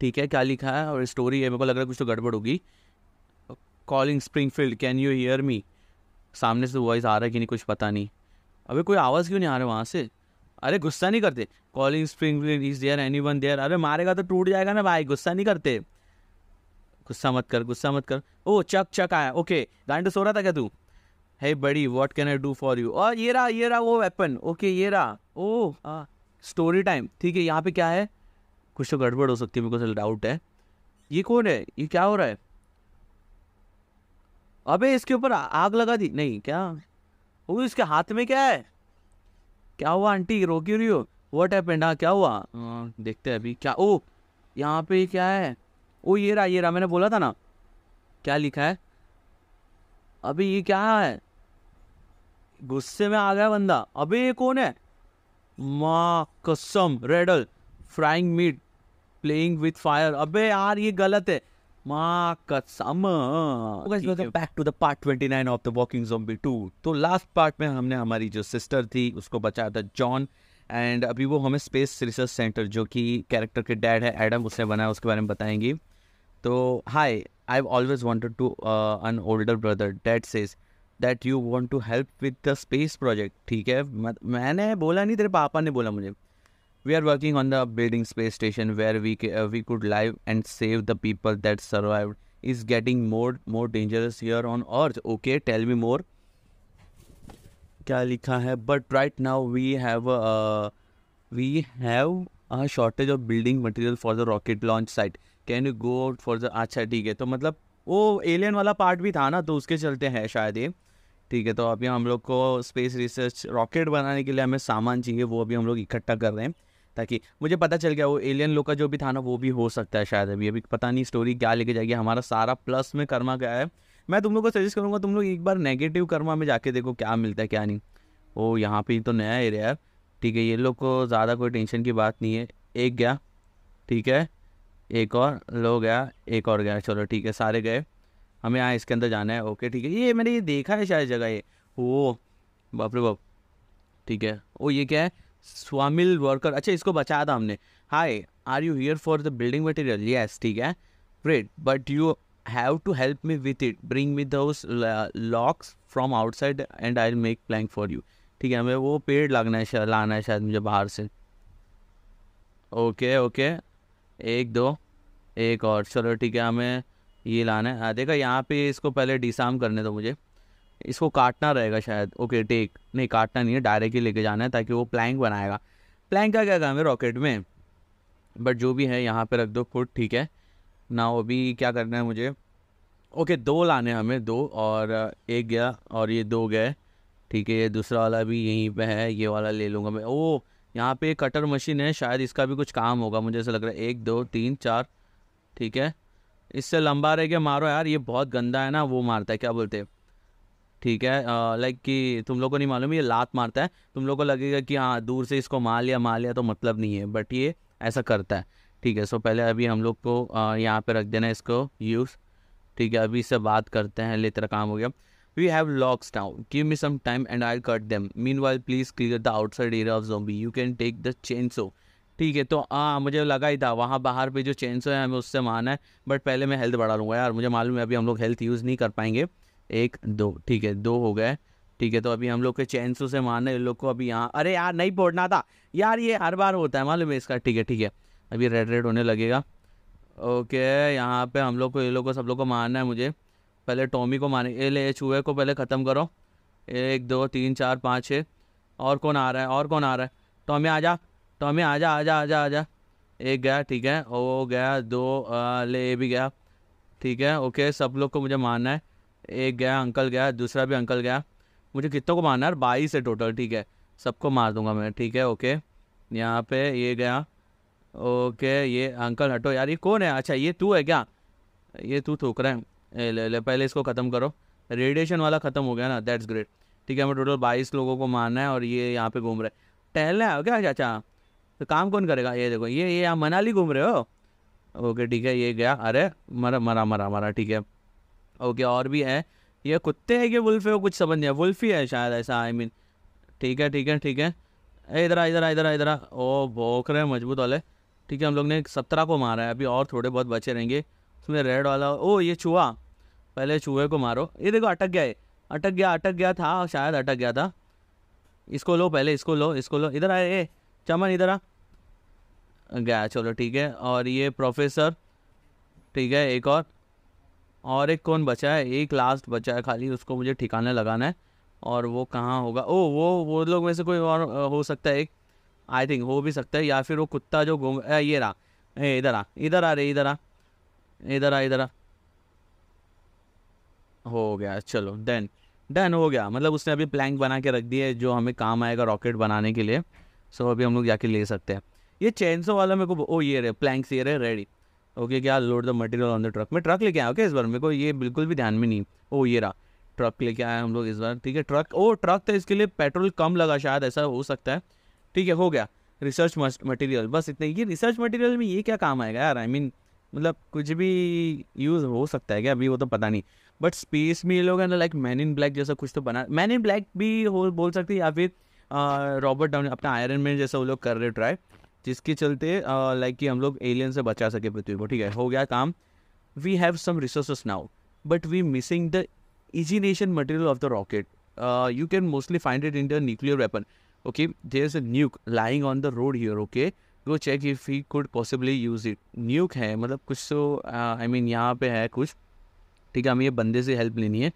ठीक है क्या लिखा है और स्टोरी है मेरे को लग रहा है कुछ तो गड़बड़ होगी calling Springfield can you hear me सामने से वॉइस आ रहा है कि नहीं कुछ पता नहीं अबे कोई आवाज़ क्यों नहीं आ रहा है वहाँ से अरे गुस्सा नहीं करते calling Springfield is there anyone there अरे मारेगा तो टूट जाएगा ना भाई गुस्सा नहीं करते गुस्सा मत कर गुस्सा मत कर ओ चक चक आया ओके गांड तो सो रहा था क्या तू है बड़ी what can I do for you और ये रहा ये रहा वो वेपन ओके ये रहा ओ स्टोरी टाइम ठीक है यहाँ पे क्या है कुछ तो गड़बड़ हो सकती है मेरे को डाउट तो है ये कौन है ये क्या हो रहा है अबे इसके ऊपर आग लगा दी नहीं क्या वो इसके हाथ में क्या है क्या हुआ आंटी रो क्यों रही हो वट हैपेंड हाँ क्या हुआ आ, हाँ, देखते हैं अभी क्या ओ यहाँ पे क्या है ओ ये रहा ये रहा मैंने बोला था ना क्या लिखा है अभी ये क्या है गुस्से में आ गया बंदा अबे ये कौन है माँ कसम Riddle frying meat playing with fire अबे यार ये गलत है माँ कसम back to the part 29 of the walking zombie 2 तो लास्ट पार्ट तो में हमने हमारी जो सिस्टर थी उसको बचाया था जॉन एंड अभी वो हमें स्पेस रिसर्च सेंटर जो कि कैरेक्टर के डैड है एडम उसने बनाया उसके बारे में बताएंगी तो hi I always wanted to an older brother dad says that you want to help with the space project ठीक है मैंने बोला नहीं तेरे पापा ने बोला मुझे we are working on the building space station where we uh, we could live and save the people that survived is getting more more dangerous here on earth okay tell me more क्या लिखा है but right now we have we have a shortage of building material for the rocket launch site can you go out for the अच्छा ठीक है तो मतलब वो alien वाला पार्ट भी था ना तो उसके चलते हैं शायद ये ठीक है तो अभी हम लोग को स्पेस रिसर्च रॉकेट बनाने के लिए हमें सामान चाहिए वो अभी हम लोग इकट्ठा कर रहे हैं ताकि मुझे पता चल गया वो एलियन लोग का जो भी था ना वो भी हो सकता है शायद अभी अभी पता नहीं स्टोरी क्या लेके जाएगी हमारा सारा प्लस में कर्मा गया है मैं तुम लोग को सजेस्ट करूँगा तुम लोग एक बार नेगेटिव कर्मा में जाके देखो क्या मिलता है क्या नहीं ओ यहाँ पे तो नया एरिया है ठीक है ये लोग को ज़्यादा कोई टेंशन की बात नहीं है एक गया ठीक है एक और लो गया एक और गया चलो ठीक है सारे गए हमें यहाँ इसके अंदर जाना है ओके ठीक है ये मैंने ये देखा है शायद जगह ये ओ बाप रे बाप ठीक है ओ ये क्या है स्वामिल वर्कर अच्छा इसको बचाया था हमने hi are you here for the building material yes ठीक है great but you have to help me with it bring me those logs from outside and I make plank for you ठीक है हमें वो पेड़ लगना है लाना है शायद मुझे बाहर से ओके ओके एक दो एक और चलो ठीक है हमें ये लाना है देखा यहाँ पे इसको पहले डिसाम करने दो मुझे इसको काटना रहेगा शायद ओके टेक नहीं काटना नहीं है डायरेक्ट ही लेके जाना है ताकि वो प्लैंक बनाएगा प्लैंक का क्या काम है रॉकेट में बट जो भी है यहाँ पे रख दो फुट ठीक है ना वो भी क्या करना है मुझे ओके दो लाने हमें दो और uh, एक गया और ये दो गए ठीक है ये दूसरा वाला भी यहीं पे है ये वाला ले लूँगा मैं ओ oh, यहाँ पे कटर मशीन है शायद इसका भी कुछ काम होगा मुझे ऐसा लग रहा है एक दो तीन चार ठीक है इससे लंबा रह के मारो यार ये बहुत गंदा है ना वो मारता है क्या बोलते हैं ठीक है लाइक कि तुम लोग को नहीं मालूम ये लात मारता है तुम लोग को लगेगा कि हाँ दूर से इसको मार लिया मार लिया तो मतलब नहीं है बट ये ऐसा करता है ठीक है सो पहले अभी हम लोग को यहाँ पे रख देना इसको यूज़ ठीक है अभी इससे बात करते हैं ले तेरा काम हो गया we have logs down give me some time and I cut them meanwhile please clear the outside area of zombie you can take the chain so ठीक है तो हाँ मुझे लगा ही था वहाँ बाहर पे जो चेन सो है हमें उससे माना है बट पहले मैं हेल्थ बढ़ा लूँगा यार मुझे मालूम है अभी हम लोग हेल्थ यूज़ नहीं कर पाएंगे एक दो ठीक है दो हो गए ठीक है तो अभी हम लोग के चैंसों से मारने लोग को अभी यहाँ अरे यार नहीं पोड़ना था यार ये हर बार होता है मालूम है इसका ठीक है ठीक है अभी रेड रेड होने लगेगा ओके यहाँ पे हम लोग को ये लोग को सब लोग को मारना है मुझे पहले टॉमी को मारे ए ले चूहे को पहले ख़त्म करो एक दो तीन चार पाँच छः और कौन आ रहा है और कौन आ रहा है टॉमी आ जा टॉमी आ जा आ जा आ जा आ जा एक गया ठीक है ओ गया दो आ, ले भी गया ठीक है ओके सब लोग को मुझे मारना है एक गया अंकल गया दूसरा भी अंकल गया मुझे कितनों को मारना है बाईस है टोटल ठीक है सबको मार दूंगा मैं ठीक है ओके यहाँ पे ये गया ओके ये अंकल हटो यार ये कौन है अच्छा ये तू है क्या ये तू थूक रहा है ले ले पहले इसको ख़त्म करो रेडिएशन वाला ख़त्म हो गया ना दैट्स ग्रेट ठीक है हमें टोटल बाईस लोगों को मारना है और ये यहाँ पे घूम रहे टहलना है क्या चाचा तो काम कौन करेगा ये देखो ये ये यहाँ मनाली घूम रहे हो ओके ठीक है ये गया अरे मरा मरा मरा मरा ठीक है ओके और भी है ये कुत्ते हैं कि वुल्फ है कुछ समझ नहीं है वुल्फ ही है शायद ऐसा आई मीन ठीक है ठीक है ठीक है इधर आ इधर आ इधर आ इधर आ ओ भोंक रहे हैं मजबूत वाले ठीक है हम लोग ने सत्रह को मारा है अभी और थोड़े बहुत बचे रहेंगे उसमें रेड वाला ओ ये चूहा पहले चूहे को मारो ये देखो अटक गया है अटक गया अटक गया था शायद अटक गया था इसको लो पहले इसको लो इसको लो इधर आए ए चमन इधर आ गया चलो ठीक है और ये प्रोफेसर ठीक है एक और और एक कौन बचा है एक लास्ट बचा है खाली उसको मुझे ठिकाना लगाना है और वो कहाँ होगा ओ वो वो लोग में से कोई और हो सकता है एक आई थिंक हो भी सकता है या फिर वो कुत्ता जो घूम ये रहा ए इधर आ इधर आ रे इधर आ इधर आ इधर आ हो गया चलो देन डन हो गया मतलब उसने अभी प्लैंक बना के रख दिया है जो हमें काम आएगा रॉकेट बनाने के लिए सो अभी हम लोग जाके ले सकते हैं ये चैनसो वाला मेरे को ओ ये रहे प्लैंक्स ये रहे रेडी ओके क्या load the material on the truck मैं ट्रक लेके आया ओके इस बार मेरे को ये बिल्कुल भी ध्यान में नहीं ओ ये रहा ट्रक लेके आए हम लोग इस बार ठीक है ट्रक ओ ट्रक तो इसके लिए पेट्रोल कम लगा शायद ऐसा हो सकता है ठीक है हो गया रिसर्च मटेरियल बस इतने ये रिसर्च मटेरियल में ये क्या काम आएगा यार आई मीन मतलब कुछ भी यूज़ हो सकता है क्या अभी वो तो पता नहीं बट स्पेस में ये लोग है ना लाइक मैन इन ब्लैक जैसा कुछ तो बना मैन इन ब्लैक भी हो बोल सकते या फिर रॉबर्ट डाउन अपना आयरन मैन जैसा वो लोग कर रहे ट्राई जिसके चलते लाइक कि हम लोग एलियन से बचा सके पृथ्वी को ठीक है हो गया काम we have some resources now but we missing the ignition material of the rocket you can mostly find it in the nuclear weapon okay there is a nuke lying on the road here okay go check if he could possibly use it nuke है मतलब कुछ तो आई uh, mean यहाँ पे है कुछ ठीक है हमें ये बंदे से हेल्प लेनी है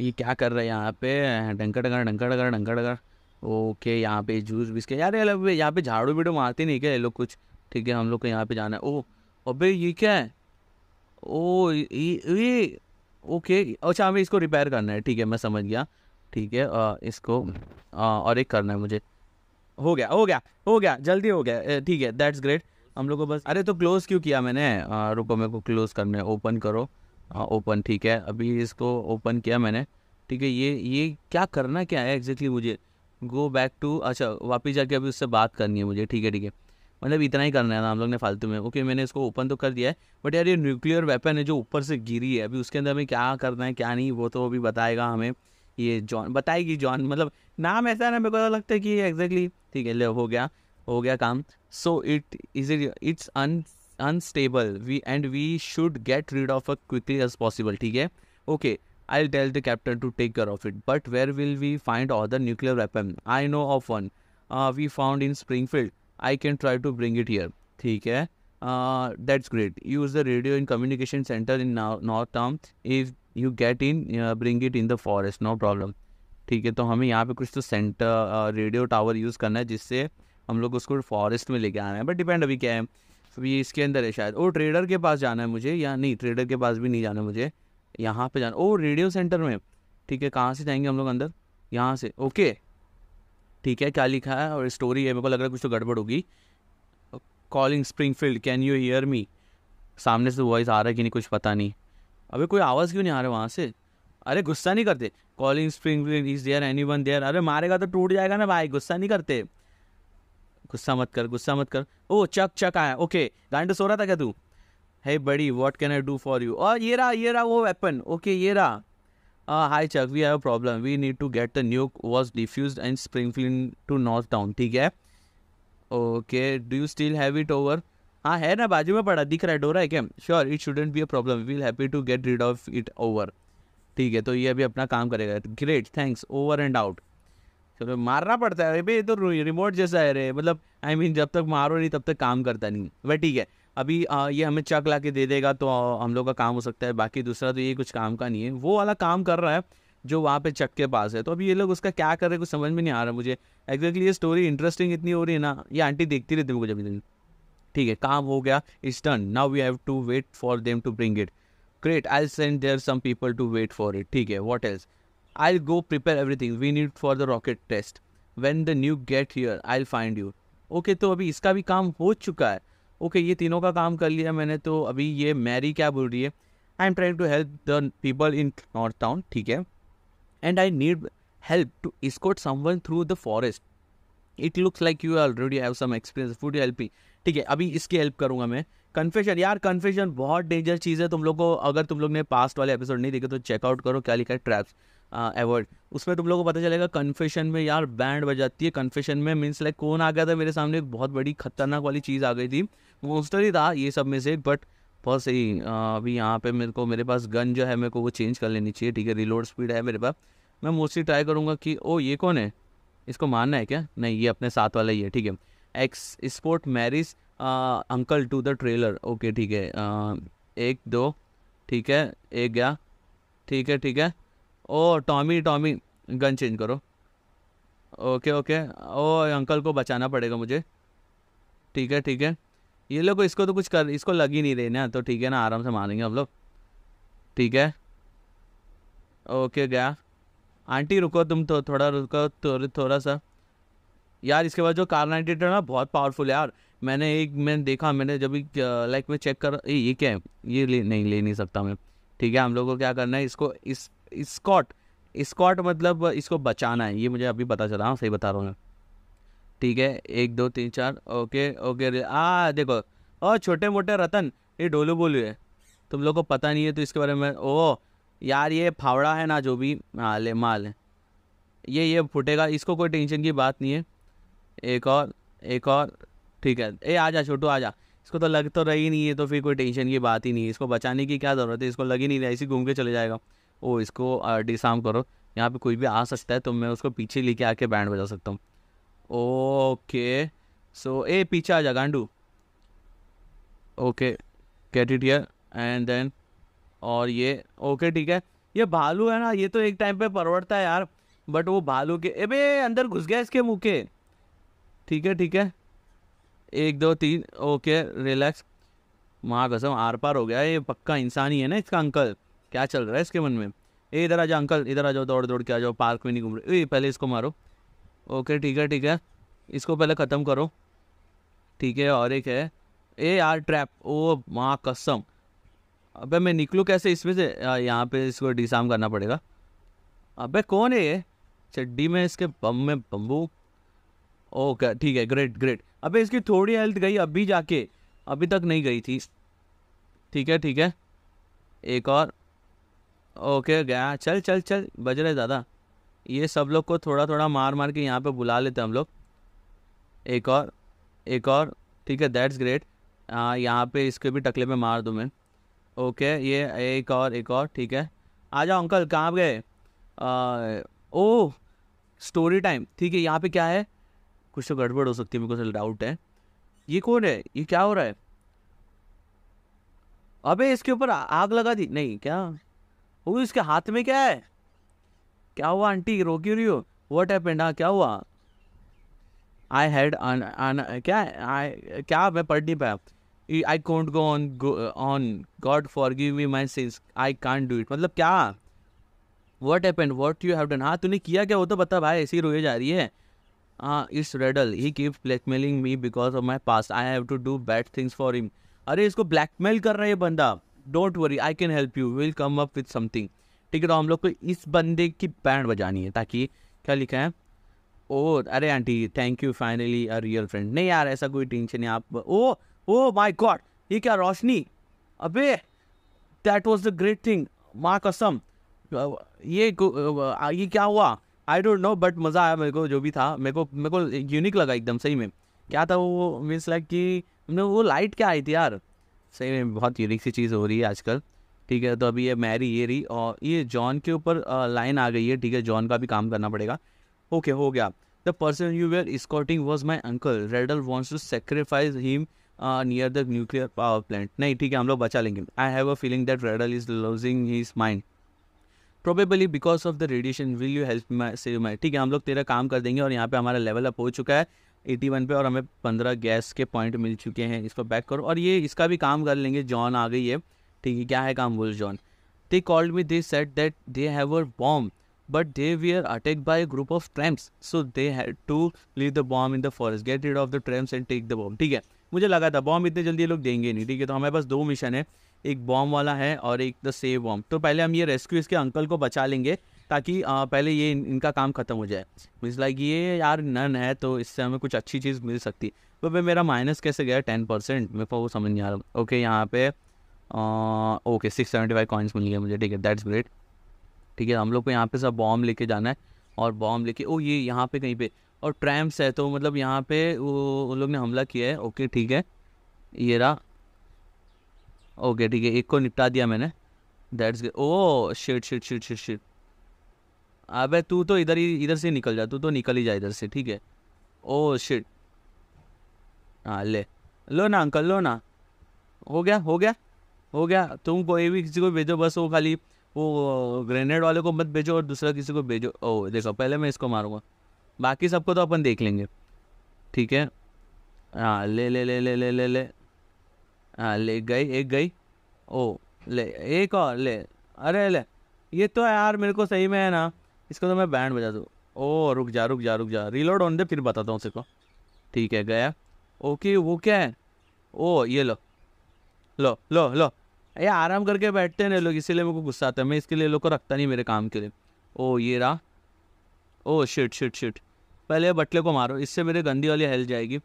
ये क्या कर रहा है यहाँ पे डंका डंका डंका डंका डंका ओके यहाँ पे जूस बिस्के यार ये यहाँ पे झाड़ू बीड़ू मारते नहीं क्या ये लोग कुछ ठीक है हम लोग को यहाँ पे जाना है ओ अबे ये क्या है ओ ये ओके अच्छा हमें इसको रिपेयर करना है ठीक है मैं समझ गया ठीक है आ, इसको आ, और एक करना है मुझे हो गया हो गया हो गया जल्दी हो गया ठीक है दैट्स ग्रेट हम लोग को बस अरे तो क्लोज़ क्यों किया मैंने रुको मेरे को क्लोज़ करना है ओपन करो ओपन ठीक है अभी इसको ओपन किया मैंने ठीक है ये ये क्या करना क्या है एग्जैक्टली मुझे गो बैक टू अच्छा वापस जाके अभी उससे बात करनी है मुझे ठीक है ठीक है मतलब इतना ही करना है ना हम लोग ने फालतू में ओके मैंने इसको ओपन तो कर दिया है बट यार ये न्यूक्लियर वेपन है जो ऊपर से गिरी है अभी उसके अंदर हमें क्या करना है क्या नहीं वो तो अभी बताएगा हमें ये जॉन बताएगी जॉन मतलब नाम ऐसा है ना मेरे को तो लगता है कि एग्जैक्टली ठीक है ले हो गया हो गया काम so it is it's un unstable we and we should get rid of a quickly as possible ठीक है okay I'll tell the captain to take care of it. But where will we find other nuclear weapon? I know of one. Uh, we found in Springfield. I can try to bring it here. ठीक है that's great use the radio in communication centre in North Town if you get in bring it in the forest no problem ठीक है तो हमें यहाँ पे कुछ तो सेंटर रेडियो टावर यूज़ करना है जिससे हम लोग उसको फॉरेस्ट में लेके आना है बट डिपेंड अभी क्या है अभी इसके अंदर है शायद वो ट्रेडर के पास जाना है मुझे या नहीं ट्रेडर के पास भी नहीं जाना मुझे यहाँ पे जाना ओ रेडियो सेंटर में ठीक है कहाँ से जाएंगे हम लोग अंदर यहाँ से ओके ठीक है क्या लिखा है और स्टोरी है मेरे को लग रहा है कुछ तो गड़बड़ होगी calling Springfield can you hear me सामने से वॉइस आ रहा है कि नहीं कुछ पता नहीं अभी कोई आवाज़ क्यों नहीं आ रहा वहाँ से अरे गुस्सा नहीं करते calling Springfield is there anyone there अरे मारेगा तो टूट जाएगा ना भाई गुस्सा नहीं करते गुस्सा मत कर गुस्सा मत कर ओ चक चक आया ओके गांड सो रहा था क्या तू hey buddy what can i do for you oh ye raha ye raha wo weapon okay ye raha uh, hi chuck we have a problem we need to get the nuke was defused in springfield to north town theek hai okay do you still have it over हाँ है ना बाजू में पड़ा दिख रहा है Dora है क्या sure it shouldn't be a problem we'll happy to get rid of it over ठीक है तो ये अभी अपना काम करेगा great thanks over and out चलो मारना पड़ता है भाई ये तो रिमोट जैसा है रे मतलब आई I मीन mean, जब तक मारो नहीं तब तक काम करता नहीं वह ठीक है अभी आ, ये हमें चक ला के दे देगा तो हम लोग का काम हो सकता है बाकी दूसरा तो ये कुछ काम का नहीं है वो वाला काम कर रहा है जो वहाँ पे चक के पास है तो अभी ये लोग उसका क्या कर रहे हैं कुछ समझ में नहीं आ रहा मुझे एग्जैक्टली ये स्टोरी इंटरेस्टिंग इतनी हो रही है ना ये आंटी देखती रहती मुझे अभी ठीक है काम हो गया it's done now we have to wait for them to bring it great I send there some people to wait for it ठीक है what else I go prepare everything we need for the rocket test when the new get here I find you okay तो अभी इसका भी काम हो चुका है ओके ये तीनों का काम कर लिया मैंने तो अभी ये मैरी क्या बोल रही है I am trying to help the people in North Town ठीक है and I need help to some someone through the forest it looks like you already have some experience food help me ठीक है अभी इसकी help करूंगा मैं confession यार confession बहुत डेंजर चीज़ है तुम लोग को अगर तुम लोग ने पास्ट वाले एपिसोड नहीं देखे तो चेकआउट करो क्या लिखा है ट्रैप्स एवॉर्ड uh, उसमें तुम लोग को पता चलेगा कन्फेशन में यार बैंड बजाती है कन्फेशन में मीन्स लाइक कौन आ गया था मेरे सामने एक बहुत बड़ी खतरनाक वाली चीज़ आ गई थी मोस्टर ही था ये सब में से बट बहुत सही अभी यहाँ पे मेरे को मेरे पास गन जो है मेरे को वो चेंज कर लेनी चाहिए ठीक है रिलोड स्पीड है मेरे पास मैं मोस्टली ट्राई करूँगा कि ओ ये कौन है इसको मानना है क्या नहीं ये अपने साथ वाला ही है ठीक है escort Mary's uncle to the trailer okay ठीक है एक दो ठीक है एक गया ठीक है ठीक है ओ टॉमी टॉमी गन चेंज करो ओके ओके ओ अंकल को बचाना पड़ेगा मुझे ठीक है ठीक है ये लोग इसको तो कुछ कर इसको लग ही नहीं रहे ना तो ठीक है ना आराम से मारेंगे हम लोग ठीक है ओके गया आंटी रुको तुम तो थोड़ा रुको थोड़ा थोड़ा सा यार इसके बाद जो कार नाइनटी ना बहुत पावरफुल है यार मैंने एक मैंने देखा मैंने जब भी लाइक मैं चेक कर ए, ये क्या है ये ले नहीं ले नहीं सकता मैं ठीक है हम लोग को क्या करना है इसको इस स्कॉट स्कॉट मतलब इसको बचाना है ये मुझे अभी पता चला हाँ सही बता रहा हूँ मैं ठीक है एक दो तीन चार ओके ओके आ देखो और छोटे मोटे रतन ये डोलू बोलू है तुम लोग को पता नहीं है तो इसके बारे में ओ यार ये फावड़ा है ना जो भी माल हाँ, है माल है ये ये फूटेगा इसको कोई टेंशन की बात नहीं है एक और एक और ठीक है ए आ जा छोटू आ जा इसको तो लग तो रही नहीं है तो फिर कोई टेंशन की बात ही नहीं है इसको बचाने की क्या ज़रूरत है इसको लग ही नहीं रहा इसी घूम के चले जाएगा ओ इसको डिसाम करो यहाँ पे कोई भी आ सकता है तो मैं उसको पीछे लेके आके बैंड बजा सकता हूँ ओके सो ए पीछे आ जा गांडू okay get it here and then और ये ओके ठीक है ये भालू है ना ये तो एक टाइम पे परवड़ता है यार बट वो भालू के अबे अंदर घुस गया इसके मुँह के ठीक है ठीक है एक दो तीन ओके रिलैक्स माँ कसम आर पार हो गया ये पक्का इंसान ही है ना इसका अंकल क्या चल रहा है इसके मन में ए इधर आ जाओ अंकल इधर आ जाओ दौड़ दौड़ के आ जाओ पार्क में नहीं घूम रहे ए पहले इसको मारो ओके ठीक है ठीक है इसको पहले ख़त्म करो ठीक है और एक है ए यार ट्रैप ओ माँ कसम अबे मैं निकलूँ कैसे इसमें से यहाँ पे इसको डिसाम करना पड़ेगा अबे कौन है ये चड्डी में इसके बम में बम्बू ओके ठीक है ग्रेट ग्रेट अबे इसकी थोड़ी हेल्थ गई अभी जाके अभी तक नहीं गई थी ठीक है ठीक है एक और ओके गया चल चल चल बज रहे दादा ये सब लोग को थोड़ा थोड़ा मार मार के यहाँ पे बुला लेते हैं हम लोग एक और एक और ठीक है दैट्स ग्रेट हाँ यहाँ पे इसके भी टकले पे मार दूँ मैं ओके ये एक और एक और ठीक है आ जाओ अंकल कहाँ गए ओ स्टोरी टाइम ठीक है यहाँ पे क्या है कुछ तो गड़बड़ हो सकती है मेरे को डाउट है ये कौन है ये क्या हो रहा है अबे इसके ऊपर आग लगा दी नहीं क्या वो इसके हाथ में क्या है क्या हुआ आंटी रो क्यों रही हो वट हैपेंड हाँ क्या हुआ आई हैड क्या आई क्या मैं पढ़ नहीं पाया I can't go on on God forgive me my sins I can't do it मतलब क्या what happened what you have done हाँ तूने किया क्या वो तो बता भाई ऐसी रोए जा रही है हाँ it's Riddle he keeps blackmailing me because of my pass I have to do bad things for him अरे इसको ब्लैकमेल कर रहा है बंदा don't worry I can help you will come up with something ठीक है तो हम लोग को इस बंदे की बैंड बजानी है ताकि क्या लिखा है ओ अरे auntie thank you finally a real friend नहीं यार ऐसा कोई टेंशन नहीं आप ओ ओ माय गॉड ये क्या रोशनी अबे that was the great thing माँ कसम ये ये क्या हुआ आई डोंट नो बट मज़ा आया मेरे को जो भी था मेरे को मेरे को यूनिक लगा एकदम सही में क्या था वो मीन्स लाइक कि वो लाइट क्या आई थी यार सही में बहुत यूनिक सी चीज़ हो रही है आजकल ठीक है तो अभी ये मैरी ये रही और ये जॉन के ऊपर लाइन आ गई है ठीक है जॉन का भी काम करना पड़ेगा ओके हो गया the person you were scouting was my uncle Riddle wants to sacrifice him near the nuclear power plant नहीं ठीक है हम लोग बचा लेंगे I have a feeling that Riddle is losing his mind probably because of the radiation will you help my save my ठीक है हम लोग तेरा काम कर देंगे और यहाँ पे हमारा लेवल अप हो चुका है 81 पे और हमें 15 गैस के पॉइंट मिल चुके हैं इसको बैक करो और ये इसका भी काम कर लेंगे जॉन आ गई है ठीक है क्या है काम बोल John they called me they said that they have a bomb but they we are attack by group of tramps so they had to leave the bomb in the forest get rid of the tramps and take the bomb ठीक है मुझे लगा था bomb इतने जल्दी ये लोग देंगे नहीं ठीक है तो हमारे पास दो मिशन है एक बॉम्ब वाला है और एक द सेव बॉम्ब तो पहले हम ये रेस्क्यू इसके अंकल को बचा लेंगे ताकि आ, पहले ये इन, इनका काम खत्म हो जाए मीन्स लाइक ये यार नन है तो इससे हमें कुछ अच्छी चीज़ मिल सकती है तो भाई मेरा माइनस कैसे गया टेन परसेंट मेरे को वो समझ नहीं आ रहा ओके यहाँ पे okay six seventy five coins मिल गए मुझे ठीक है दैट्स ग्रेट ठीक है हम लोग को यहाँ पे सब बॉम्ब लेके जाना है और बॉम्ब लेके ओ ये यहाँ पे कहीं पे और ट्रैम्प्स है तो मतलब यहाँ पे वो उन लोग ने हमला किया है ओके ठीक है ये रहा ओके ठीक है एक को निपटा दिया मैंने that's oh shit shit shit shit shit अबे तू तो इधर ही इधर से निकल जा तू तो निकल ही जा इधर से ठीक है ओ शिट हाँ ले लो ना अंकल लो ना हो गया हो गया हो गया तुम कोई भी किसी को भेजो बस वो खाली वो ग्रेनेड वाले को मत भेजो और दूसरा किसी को भेजो ओ देखो पहले मैं इसको मारूंगा बाकी सबको तो अपन देख लेंगे ठीक है हाँ ले ले ले ले ले ले ले हाँ ले गई एक गई ओ ले एक और ले अरे ले ये तो यार मेरे को सही में है ना इसको तो मैं बैंड बजा दूँ ओ रुक जा रुक जा रुक जा रिलोड ऑन दे फिर बताता हूँ उसको ठीक है गया ओके वो क्या है ओ ये लो लो लो लो ये आराम करके बैठते हैं लोग इसीलिए मेरे को गुस्सा आता है मैं इसके लिए लोग को रखता नहीं मेरे काम के लिए ओ ये रहा ओ शिट शिट शिट पहले बटले को मारो इससे मेरे गंदी वाली हेल्थ जाएगी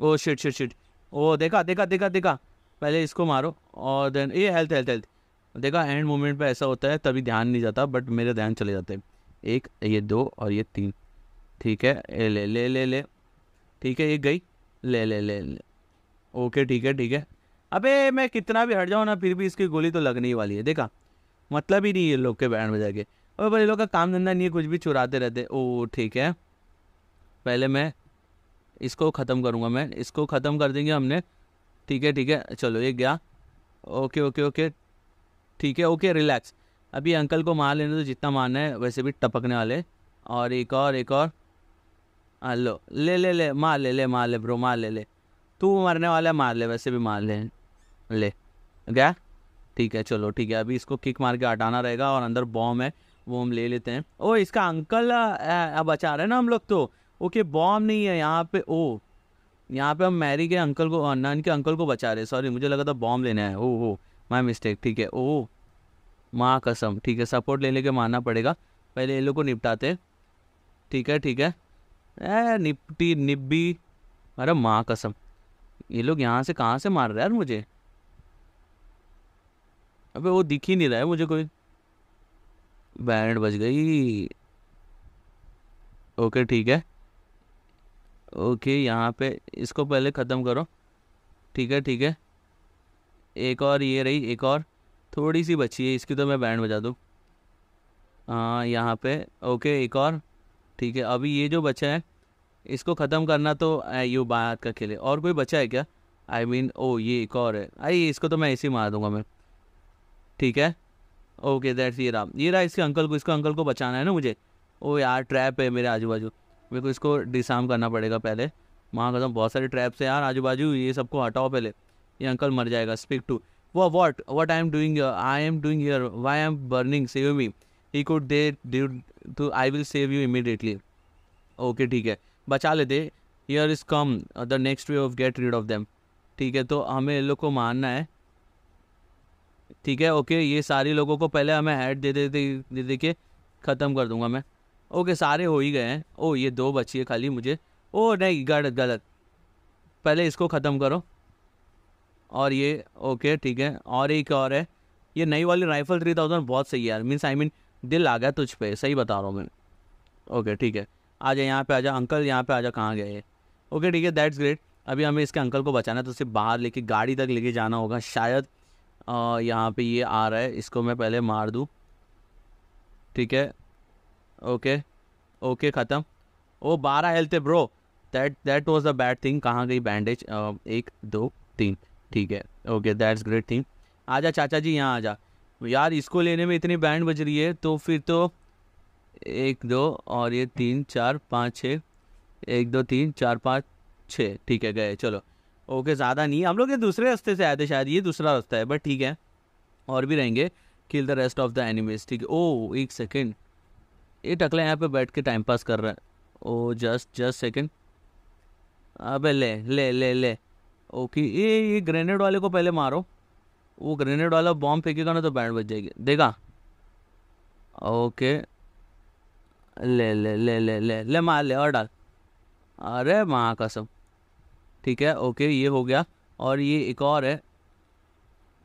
oh shit shit shit oh देखा देखा देखा देखा पहले इसको मारो और देन ये हेल्थ हेल्थ हेल्थ देखा एंड मोमेंट पे ऐसा होता है तभी ध्यान नहीं जाता बट मेरे ध्यान चले जाते हैं एक ये दो और ये तीन ठीक है ए ले ले ले ले ठीक है एक गई ले ले ले ले ओके ठीक है ठीक है अबे मैं कितना भी हट जाऊँ ना फिर भी इसकी गोली तो लगने ही वाली है देखा मतलब ही नहीं ये लोग के बैंड बजा के और पर ये लोग का काम धंधा नहीं है कुछ भी चुराते रहते ओ ठीक है पहले मैं इसको ख़त्म करूँगा मैं इसको ख़त्म कर देंगे हमने ठीक है ठीक है चलो ये गया ओके ओके ओके ठीक है ओके रिलैक्स अभी अंकल को मार लेने तो जितना मारना है वैसे भी टपकने वाले और एक और एक और लो ले ले ले मार ले ले मार ले ब्रो मार ले ले तू मरने वाला मार ले वैसे भी मार ले ले गया ठीक है चलो ठीक है अभी इसको किक मार के हटाना रहेगा और अंदर बॉम्ब है वो हम ले लेते हैं ओ इसका अंकल अब बचा रहे ना हम लोग तो ओके बॉम्ब नहीं है यहाँ पे ओ यहाँ पे हम मैरी के अंकल को नन के अंकल को बचा रहे सॉरी मुझे लगा था बॉम्ब लेना है ओ हो माई मिस्टेक ठीक है ओ माँ कसम ठीक है सपोर्ट ले लेके मारना पड़ेगा पहले इन लोग को निपटाते ठीक है ठीक है ए निपटी निब्बी अरे माँ कसम ये लोग यहाँ से कहाँ से मार रहे हैं यार मुझे अबे वो दिख ही नहीं रहा है मुझे कोई बैंड बज गई ओके ठीक है ओके यहाँ पे इसको पहले ख़त्म करो ठीक है ठीक है एक और ये रही एक और थोड़ी सी बची है इसकी तो मैं बैंड बजा दूँ हाँ यहाँ पे ओके एक और ठीक है अभी ये जो बचा है इसको ख़त्म करना तो यू बात का खेले और कोई बचा है क्या आई I मीन mean, ओ ये एक और है आई इसको तो मैं ऐसे ही मार दूंगा मैं ठीक है ओके दैट्स ये रहा ये रहा इसके अंकल को इसके अंकल को बचाना है ना मुझे ओ यार ट्रैप है मेरे आजू बाजू मेरे को इसको डिसाम करना पड़ेगा पहले वहाँ कदम तो बहुत सारे ट्रैप्स है यार आजू बाजू ये सबको हटाओ पहले ये अंकल मर जाएगा स्पीक टू वो what what I am doing I am doing yeah why am burning save me he could they to I will save you immediately okay ठीक है बचा लेते here is come the next way of get rid of them ठीक है तो हमें इन लोग को मानना है ठीक है ओके ये सारे लोगों को पहले हमें ऐड दे दे दे दे दे के ख़त्म कर दूंगा मैं ओके सारे हो ही गए हैं ओ oh, ये दो बची है खाली मुझे ओ oh, नहीं गलत गलत पहले इसको ख़त्म करो और ये ओके ठीक है और एक और है ये नई वाली राइफल थ्री थाउजेंड बहुत सही है यार मीन्स आई मीन दिल आ गया तुझ पे सही बता रहा हूँ मैं ओके ठीक है आ जाए यहाँ पे आ जा अंकल यहाँ पे आ जा कहाँ गए ये ओके ठीक है दैट्स ग्रेट अभी हमें इसके अंकल को बचाना है तो उसे बाहर लेके गाड़ी तक लेके जाना होगा शायद यहाँ पे ये आ रहा है इसको मैं पहले मार दूँ ठीक है ओके ओके ख़त्म ओ बारह हेल्थ है bro that that was the bad thing कहाँ गई बैंडेज एक दो तीन ठीक है ओके दैट्स ग्रेट थिंग आ जा चाचा जी यहाँ आ जा यार इसको लेने में इतनी बैंड बज रही है तो फिर तो एक दो और ये तीन चार पाँच छः एक दो तीन चार पाँच छः ठीक है गए चलो ओके ज़्यादा नहीं हम लोग ये दूसरे रास्ते से आए थे शायद ये दूसरा रास्ता है बट ठीक है और भी रहेंगे kill the rest of the enemies ठीक है ओ एक सेकेंड ये टकला यहाँ पे बैठ के टाइम पास कर रहा है ओ जस्ट जस्ट सेकेंड अबे ले ले ले ले ओके ये ये ग्रेनेड वाले को पहले मारो वो ग्रेनेड वाला बॉम्ब फेंकेगा तो ना तो बैंड बच जाएगी देखा ओके ले ले ले ले ले ले मार ले और डाल अरे माँ कसम ठीक है ओके ये हो गया और ये एक और है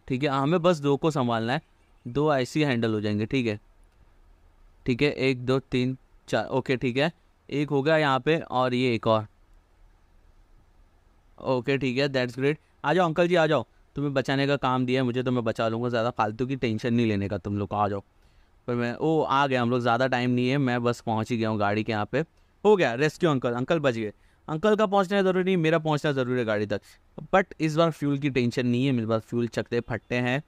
ठीक है हाँ, हमें बस दो को संभालना है दो ऐसे हैंडल हो जाएंगे ठीक है ठीक है एक दो तीन चार ओके ठीक है एक हो गया यहाँ पे और ये एक और ओके ठीक है दैट्स ग्रेट आ जाओ अंकल जी आ जाओ तुम्हें बचाने का काम दिया है मुझे तो मैं बचा लूँगा ज़्यादा फालतू की टेंशन नहीं लेने का तुम लोग आ जाओ पर मैं ओ आ गया हम लोग ज़्यादा टाइम नहीं है मैं बस पहुँच ही गया हूँ गाड़ी के यहाँ पे हो गया रेस्क्यू अंकल अंकल बच गए अंकल का पहुंचना ज़रूरी नहीं मेरा पहुंचना ज़रूरी है गाड़ी तक बट इस बार फ्यूल की टेंशन नहीं है मेरे पास फ्यूल चकते फटते हैं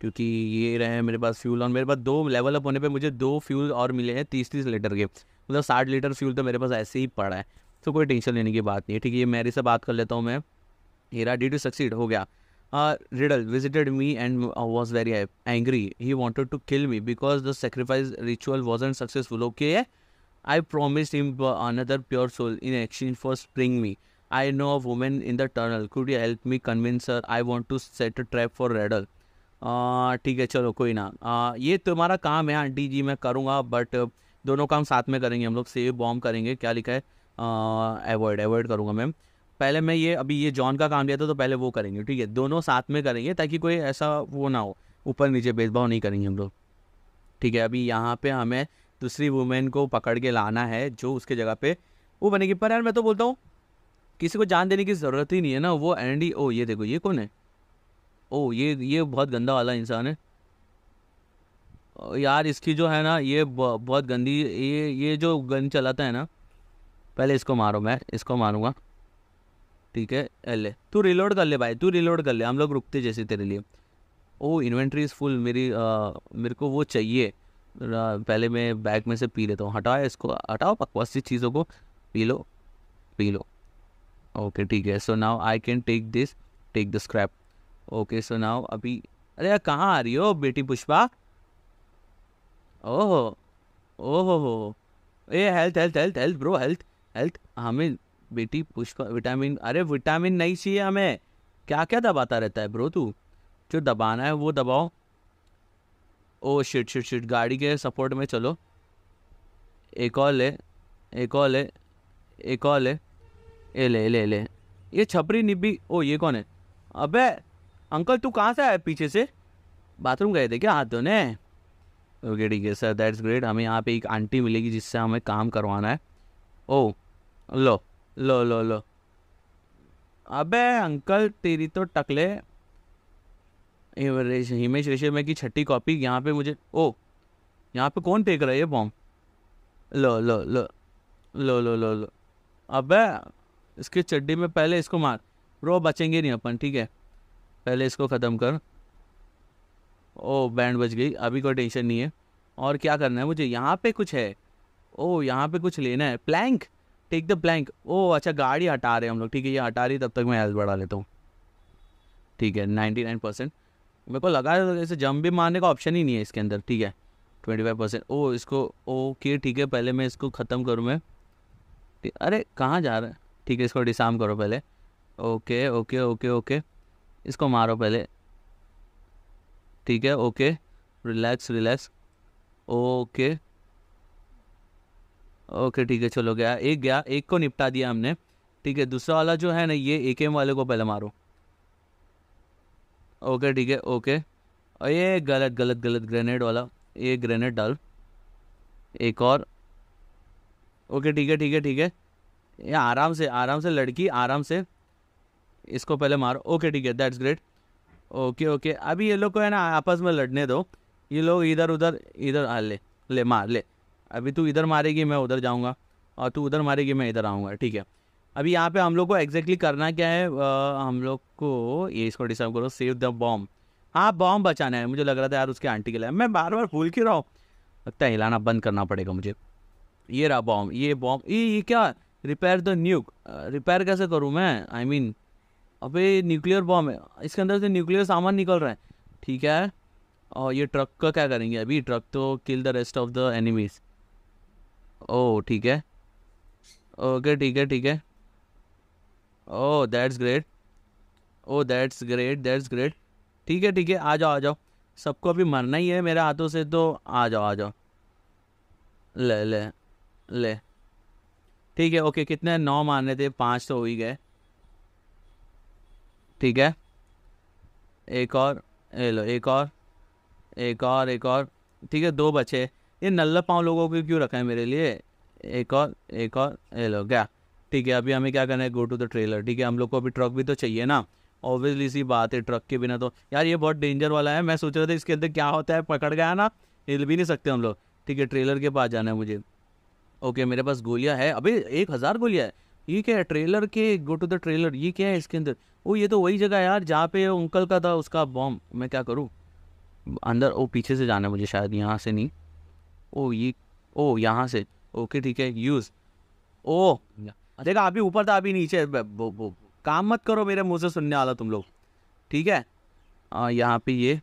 क्योंकि ये रहे मेरे पास फ्यूल और मेरे पास दो लेवल अप होने पर मुझे दो फ्यूल और मिले हैं तीस तीस लीटर के मतलब साठ लीटर फ्यूल तो मेरे पास ऐसे ही पड़ा है तो कोई टेंशन लेने की बात नहीं है ठीक है ये मेरे से बात कर लेता हूँ मैं हेरा डी टू सक्सीड हो गया Riddle visited me and was very angry he wanted to kill me because the sacrifice ritual was and successful okay I promised him another pure soul in exchange for spring me. I know a woman in the tunnel. Could you help me convince her? I want to set a trap for Redal. Ah, ठीक है चलो कोई ना आ, ah, ये तुम्हारा तो काम है आंटी जी मैं करूँगा बट uh, दोनों काम साथ में करेंगे हम लोग सेव बॉम्ब करेंगे क्या लिखा है अवॉइड ah, अवॉइड करूँगा मैम पहले मैं ये अभी ये जॉन का काम लिया था तो पहले वो करेंगे ठीक है दोनों साथ में करेंगे ताकि कोई ऐसा वो ना हो ऊपर नीचे भेदभाव नहीं करेंगे हम लोग ठीक है अभी यहाँ पे हमें दूसरी वुमेन को पकड़ के लाना है जो उसके जगह पे वो बनेगी पर यार मैं तो बोलता हूँ किसी को जान देने की ज़रूरत ही नहीं है ना वो एंड ही ओ ये देखो ये कौन है ओ ये ये बहुत गंदा वाला इंसान है यार इसकी जो है ना ये बहुत गंदी ये ये जो गन चलाता है ना पहले इसको मारो मैं इसको मारूंगा ठीक है ले तू रिलोड कर ले भाई तू रिलोड कर ले हम लोग रुकते जैसे तेरे लिए ओ इन्वेंट्री इज़ फुल मेरी आ, मेरे को वो चाहिए पहले मैं बैग में से पी लेता हूँ हटाओ इसको हटाओ बकवास चीज़ों को पी लो पी लो ओके ठीक है so now I can take this take the scrap okay so now अभी अरे यार कहाँ आ रही हो बेटी पुष्पा ओहो ओहो हो ए health health health health bro health health हमें बेटी पुष्पा विटामिन अरे विटामिन नहीं चाहिए हमें क्या क्या दबाता रहता है ब्रो तू जो दबाना है वो दबाओ ओ शिट शिट शिट गाड़ी के सपोर्ट में चलो एक और ले एक और ले एक और ले ए ले ले ले ये छपरी निब्बी ओ ये कौन है अबे अंकल तू कहाँ से आया पीछे से बाथरूम गए थे क्या हाथ धोने ओके ठीक है सर दैट्स ग्रेट हमें यहाँ पे एक आंटी मिलेगी जिससे हमें काम करवाना है ओ लो लो लो लो अबे अंकल तेरी तो टकले हिमेश रेशे में की छठी कॉपी यहाँ पे मुझे ओ यहाँ पे कौन टेक रहा है ये बॉम्ब लो लो लो लो लो लो लो अब इसके चड्डी में पहले इसको मार ब्रो बचेंगे नहीं अपन ठीक है पहले इसको ख़त्म कर ओ बैंड बच गई अभी कोई टेंशन नहीं है और क्या करना है मुझे यहाँ पे कुछ है ओ यहाँ पे कुछ लेना है प्लैंक टेक द प्लैंक ओ अच्छा गाड़ी हटा रहे हम लोग ठीक है ये हटा रही तब तक मैं हेल्थ बढ़ा लेता हूँ ठीक है नाइन्टी नाइन परसेंट मेरे को लगा ऐसे जम भी मारने का ऑप्शन ही नहीं है इसके अंदर ठीक है ट्वेंटी फाइव परसेंट ओ इसको ओके ठीक है पहले मैं इसको ख़त्म करूँ मैं अरे कहाँ जा रहा है ठीक है इसको डिसाम करो पहले ओके ओके ओके ओके इसको मारो पहले ठीक है okay relax relax okay okay ठीक है चलो गया एक गया एक को निपटा दिया हमने ठीक है दूसरा वाला जो है ना ये ए वाले को पहले मारो ओके ठीक है ओके ये गलत गलत गलत ग्रेनेड वाला ये ग्रेनेड डाल एक और ओके ठीक है ठीक है ठीक है ये आराम से आराम से लड़की आराम से इसको पहले मारो ओके ठीक है दैट्स ग्रेट ओके ओके अभी ये लोग को है ना आपस में लड़ने दो ये लोग इधर उधर इधर आ ले ले मार ले अभी तू इधर मारेगी मैं उधर जाऊँगा और तू उधर मारेगी मैं इधर आऊँगा ठीक है अभी यहाँ पे हम लोग को एग्जैक्टली करना क्या है आ, हम लोग को ये इसको डिसाइड करो सेव द बॉम्ब हाँ बॉम्ब बचाना है मुझे लग रहा था यार उसके आंटी के लिए मैं बार बार भूल के रहा हूँ लगता है हिलाना बंद करना पड़ेगा मुझे ये रहा बॉम्ब ये बॉम्ब ये ये क्या रिपेयर द न्यूक रिपेयर कैसे करूँ मैं आई I मीन mean, अबे न्यूक्लियर बॉम्ब है इसके अंदर से न्यूक्लियर सामान निकल रहा है ठीक है और ये ट्रक का क्या करेंगे अभी ट्रक तो kill the rest of the enemies ओ ठीक है ओके ठीक है ठीक है oh that's great oh that's great that's great ठीक है ठीक है आ जाओ आ जाओ सबको अभी मरना ही है मेरे हाथों से तो आ जाओ आ जाओ ले ले ले ठीक है ओके कितने नौ मारने थे पाँच तो हो ही गए ठीक है एक और ये लो एक और एक और एक और ठीक है दो बचे ये नल्ला पाँव लोगों को क्यों रखा है मेरे लिए एक और एक और ये लो गया ठीक है अभी हमें क्या करना है गो टू द ट्रेलर ठीक है हम लोग को अभी ट्रक भी तो चाहिए ना ऑब्वियसली सी बात है ट्रक के बिना तो यार ये बहुत डेंजर वाला है मैं सोच रहा था इसके अंदर क्या होता है पकड़ गया ना हिल भी नहीं सकते हम लोग ठीक है ट्रेलर के पास जाना है मुझे ओके मेरे पास गोलियाँ है अभी एक हज़ार गोलियाँ है ये क्या है ट्रेलर के गो टू द ट्रेलर ये क्या है इसके अंदर ओ ये तो वही जगह है यार जहाँ पे अंकल का था उसका बॉम्ब मैं क्या करूँ अंदर ओ पीछे से जाना है मुझे शायद यहाँ से नहीं ओ ये ओ यहाँ से ओके ठीक है यूज़ ओ अच्छा। देखा अभी ऊपर था अभी नीचे वो, वो, काम मत करो मेरे मुँह से सुनने वाला तुम लोग ठीक है आ, यहाँ पे ये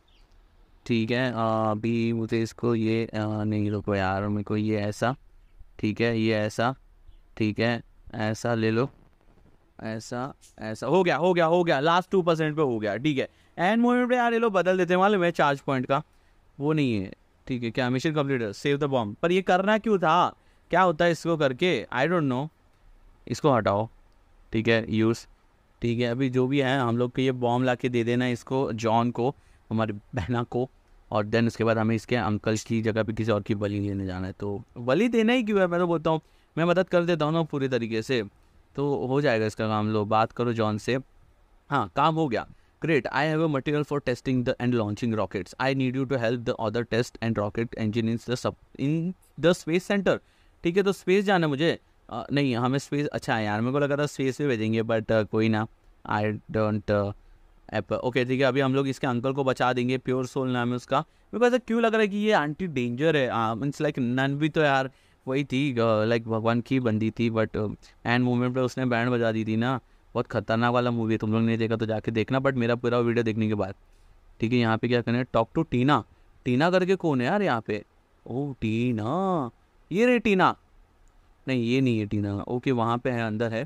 ठीक है अभी मुझे इसको ये आ, नहीं रुको यार मेरे को ये ऐसा ठीक है ये ऐसा ठीक है ऐसा ले लो ऐसा ऐसा हो गया हो गया हो गया लास्ट टू परसेंट पे हो गया ठीक है एंड मोमेंट पे यार ये लो बदल देते हैं मालूम मैं चार्ज पॉइंट का वो नहीं है ठीक है क्या mission complete save the bomb पर ये करना क्यों था क्या होता है इसको करके आई डोंट नो इसको हटाओ ठीक है यूज़ ठीक है अभी जो भी है हम लोग को ये बॉम्ब ला के दे देना इसको जॉन को हमारी बहना को और देन उसके बाद हमें इसके अंकल की जगह पे किसी और की बलि लेने जाना है तो बलि देना ही क्यों है मैं तो बोलता हूँ मैं मदद कर देता हूँ ना पूरे तरीके से तो हो जाएगा इसका काम लो बात करो जॉन से हाँ काम हो गया great I have a material for testing the and launching rockets I need you to help the other test and rocket engineer the sub in the space centre ठीक है तो स्पेस जाना मुझे आ, नहीं हमें स्पेस अच्छा यार मेरे को लगा था स्पेस पे भेजेंगे बट कोई ना आई डोंट एप ओके ठीक है अभी हम लोग इसके अंकल को बचा देंगे प्योर सोल नाम है उसका मेरे को ऐसा क्यों लग रहा है कि ये आंटी डेंजर है मीन्स लाइक नन भी तो यार वही थी लाइक भगवान की बंदी थी बट एंड मोमेंट पर उसने बैंड बजा दी थी ना बहुत खतरनाक वाला मूवी है तुम लोग ने देखा तो जाके देखना बट मेरा पूरा वीडियो देखने के बाद ठीक है यहाँ पे क्या करना है टॉक टू टीना टीना करके कौन है यार यहाँ पे ओ oh, टीना ये रे टीना नहीं ये नहीं है टीना ओके वहाँ पे है अंदर है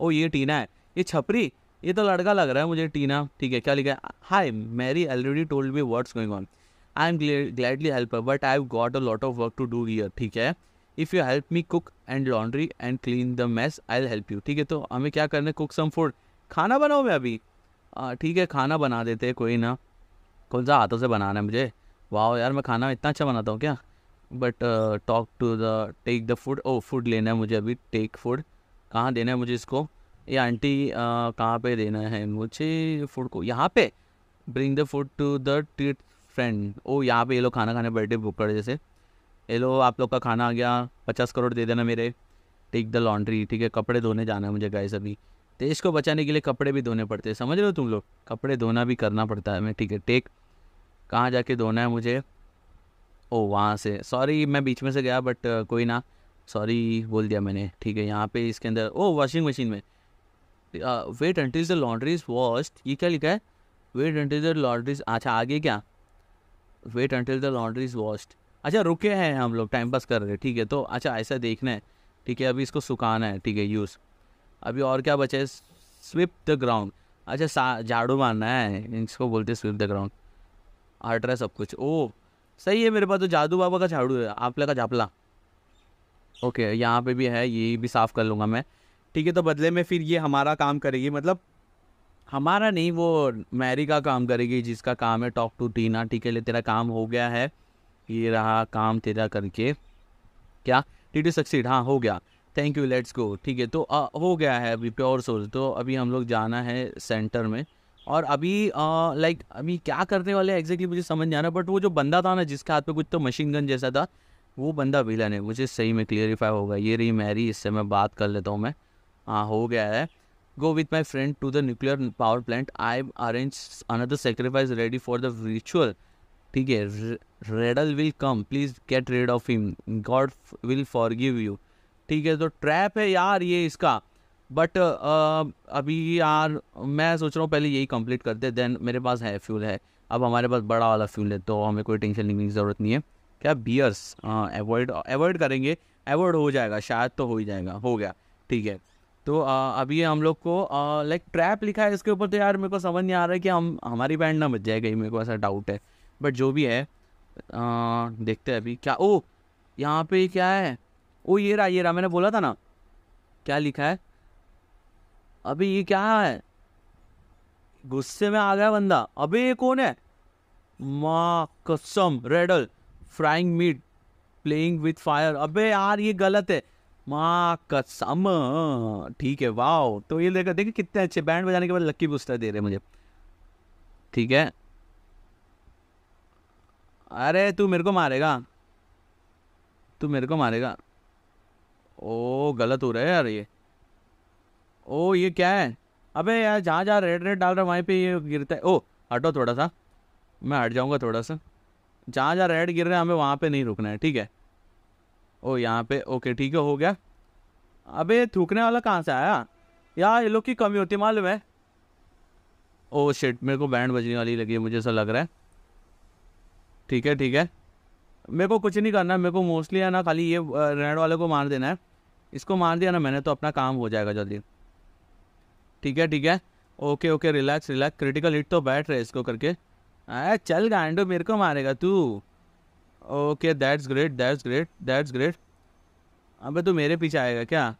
ओ ये टीना है ये छपरी ये तो लड़का लग रहा है मुझे टीना ठीक है क्या लिखा है hi Mary already told me words going on I am gladly help but I have got a lot of work to do year ठीक है if you help me cook and laundry and clean the mess I help you ठीक है तो हमें क्या करना है cook some food खाना बनाओ मैं अभी ठीक है खाना बना देते हैं कोई ना कौन सा हाथों से बनाना है मुझे वाह यार मैं खाना इतना अच्छा बनाता हूँ क्या but talk to the take the food oh food लेना है मुझे अभी टेक फूड कहाँ देना है मुझे इसको ये आंटी uh, कहाँ पे देना है मुझे फूड को यहाँ पे bring the food to the treat friend ओ यहाँ पे ये लोग खाना खाने बैठे कर जैसे ये लो आप लोग का खाना आ गया पचास करोड़ दे देना मेरे टेक द लॉन्ड्री ठीक है कपड़े धोने जाना है मुझे गाइस अभी देश तो को बचाने के लिए कपड़े भी धोने पड़ते हैं समझ रहे हो तुम लोग कपड़े धोना भी करना पड़ता है हमें ठीक है टेक कहाँ जाके धोना है मुझे ओ वहाँ से सॉरी मैं बीच में से गया बट uh, कोई ना सॉरी बोल दिया मैंने ठीक है यहाँ पे इसके अंदर ओ वॉशिंग मशीन में wait until the laundry is washed ये क्या लिखा है वेट अंटिल द लॉन्ड्री अच्छा आगे क्या wait until the laundry is washed अच्छा रुके हैं हम लोग टाइम पास कर रहे हैं ठीक है तो अच्छा ऐसा देखना है ठीक है अभी इसको सुखाना है ठीक है यूज़ अभी और क्या बचा है स्विप द ग्राउंड अच्छा झाड़ू मारना है इसको बोलते स्विप द ग्राउंड हट रहा है सब कुछ ओह सही है मेरे पास तो जादू बाबा का झाड़ू है आपला का झापला ओके यहाँ पे भी है ये भी साफ़ कर लूँगा मैं ठीक है तो बदले में फिर ये हमारा काम करेगी मतलब हमारा नहीं वो मैरी का काम करेगी जिसका काम है टॉक टू टीना ठीक है तेरा काम हो गया है ये रहा काम तेरा करके क्या डी टू सक्सीड हाँ हो गया थैंक यू लेट्स गो ठीक है तो आ, हो गया है अभी प्योर सोल तो अभी हम लोग जाना है सेंटर में और अभी लाइक अभी क्या करने वाले एग्जैक्टली मुझे समझ नहीं आ रहा बट वो जो बंदा था ना जिसके हाथ में कुछ तो मशीन गन जैसा था वो बंदा विलन है मुझे सही में क्लियरिफाई होगा ये रही मैरी इससे मैं बात कर लेता हूँ मैं हाँ हो गया है go with my friend to the nuclear power plant I arrange another sacrifice ready for the ritual ठीक है Riddle will come please get rid of him god will forgive you ठीक है तो ट्रैप है यार ये इसका but uh, अभी यार मैं सोच रहा हूँ पहले यही कंप्लीट करते देन मेरे पास है फ्यूल है अब हमारे पास बड़ा वाला फ्यूल है तो हमें कोई टेंशन लेने की ज़रूरत नहीं है क्या बियर्स अवॉइड अवॉइड करेंगे अवॉइड हो जाएगा शायद तो हो ही जाएगा हो गया ठीक है तो uh, अभी हम लोग को लाइक ट्रैप लिखा है इसके ऊपर तो यार मेरे को समझ नहीं आ रहा है कि हम हमारी बैंड ना बच जाए कहीं मेरे को ऐसा डाउट है बट जो भी है uh, देखते हैं अभी क्या ओ यहाँ पे क्या है ओ ये रहा ये रहा मैंने बोला था ना क्या लिखा है अभी ये क्या है गुस्से में आ गया बंदा अभी ये कौन है माँ कसम Riddle frying meat playing with fire अबे यार ये गलत है माँ कसम ठीक है वाओ तो ये देखा देखिए कितने अच्छे बैंड बजाने के बाद लक्की बुस्टर दे रहे मुझे ठीक है अरे तू मेरे को मारेगा तू मेरे को मारेगा ओ गलत हो रहा है यार ये ओ ये क्या है अबे यार जहाँ जहाँ रेड रेड डाल रहा है वहीं पे ये गिरता है ओ हटो थोड़ा सा मैं हट जाऊँगा थोड़ा सा जहाँ जहाँ रेड गिर रहा है हमें वहाँ पे नहीं रुकना है ठीक है ओ यहाँ पे ओके ठीक है हो गया अबे थूकने वाला कहाँ से आया यार ये लोग की कमी होती मालूम है ओ शिट मेरे को बैंड बजने वाली लगी मुझे ऐसा लग रहा है ठीक है ठीक है मेरे को कुछ नहीं करना मेरे को मोस्टली है ना खाली ये रेड वाले को मार देना है इसको मार दिया ना मैंने तो अपना काम हो जाएगा जल्दी ठीक है ठीक है okay okay relax relax critical hit तो बैठ रहे इसको करके अरे चल गांडो मेरे को मारेगा तू okay that's great that's great that's great अबे तू मेरे पीछे आएगा क्या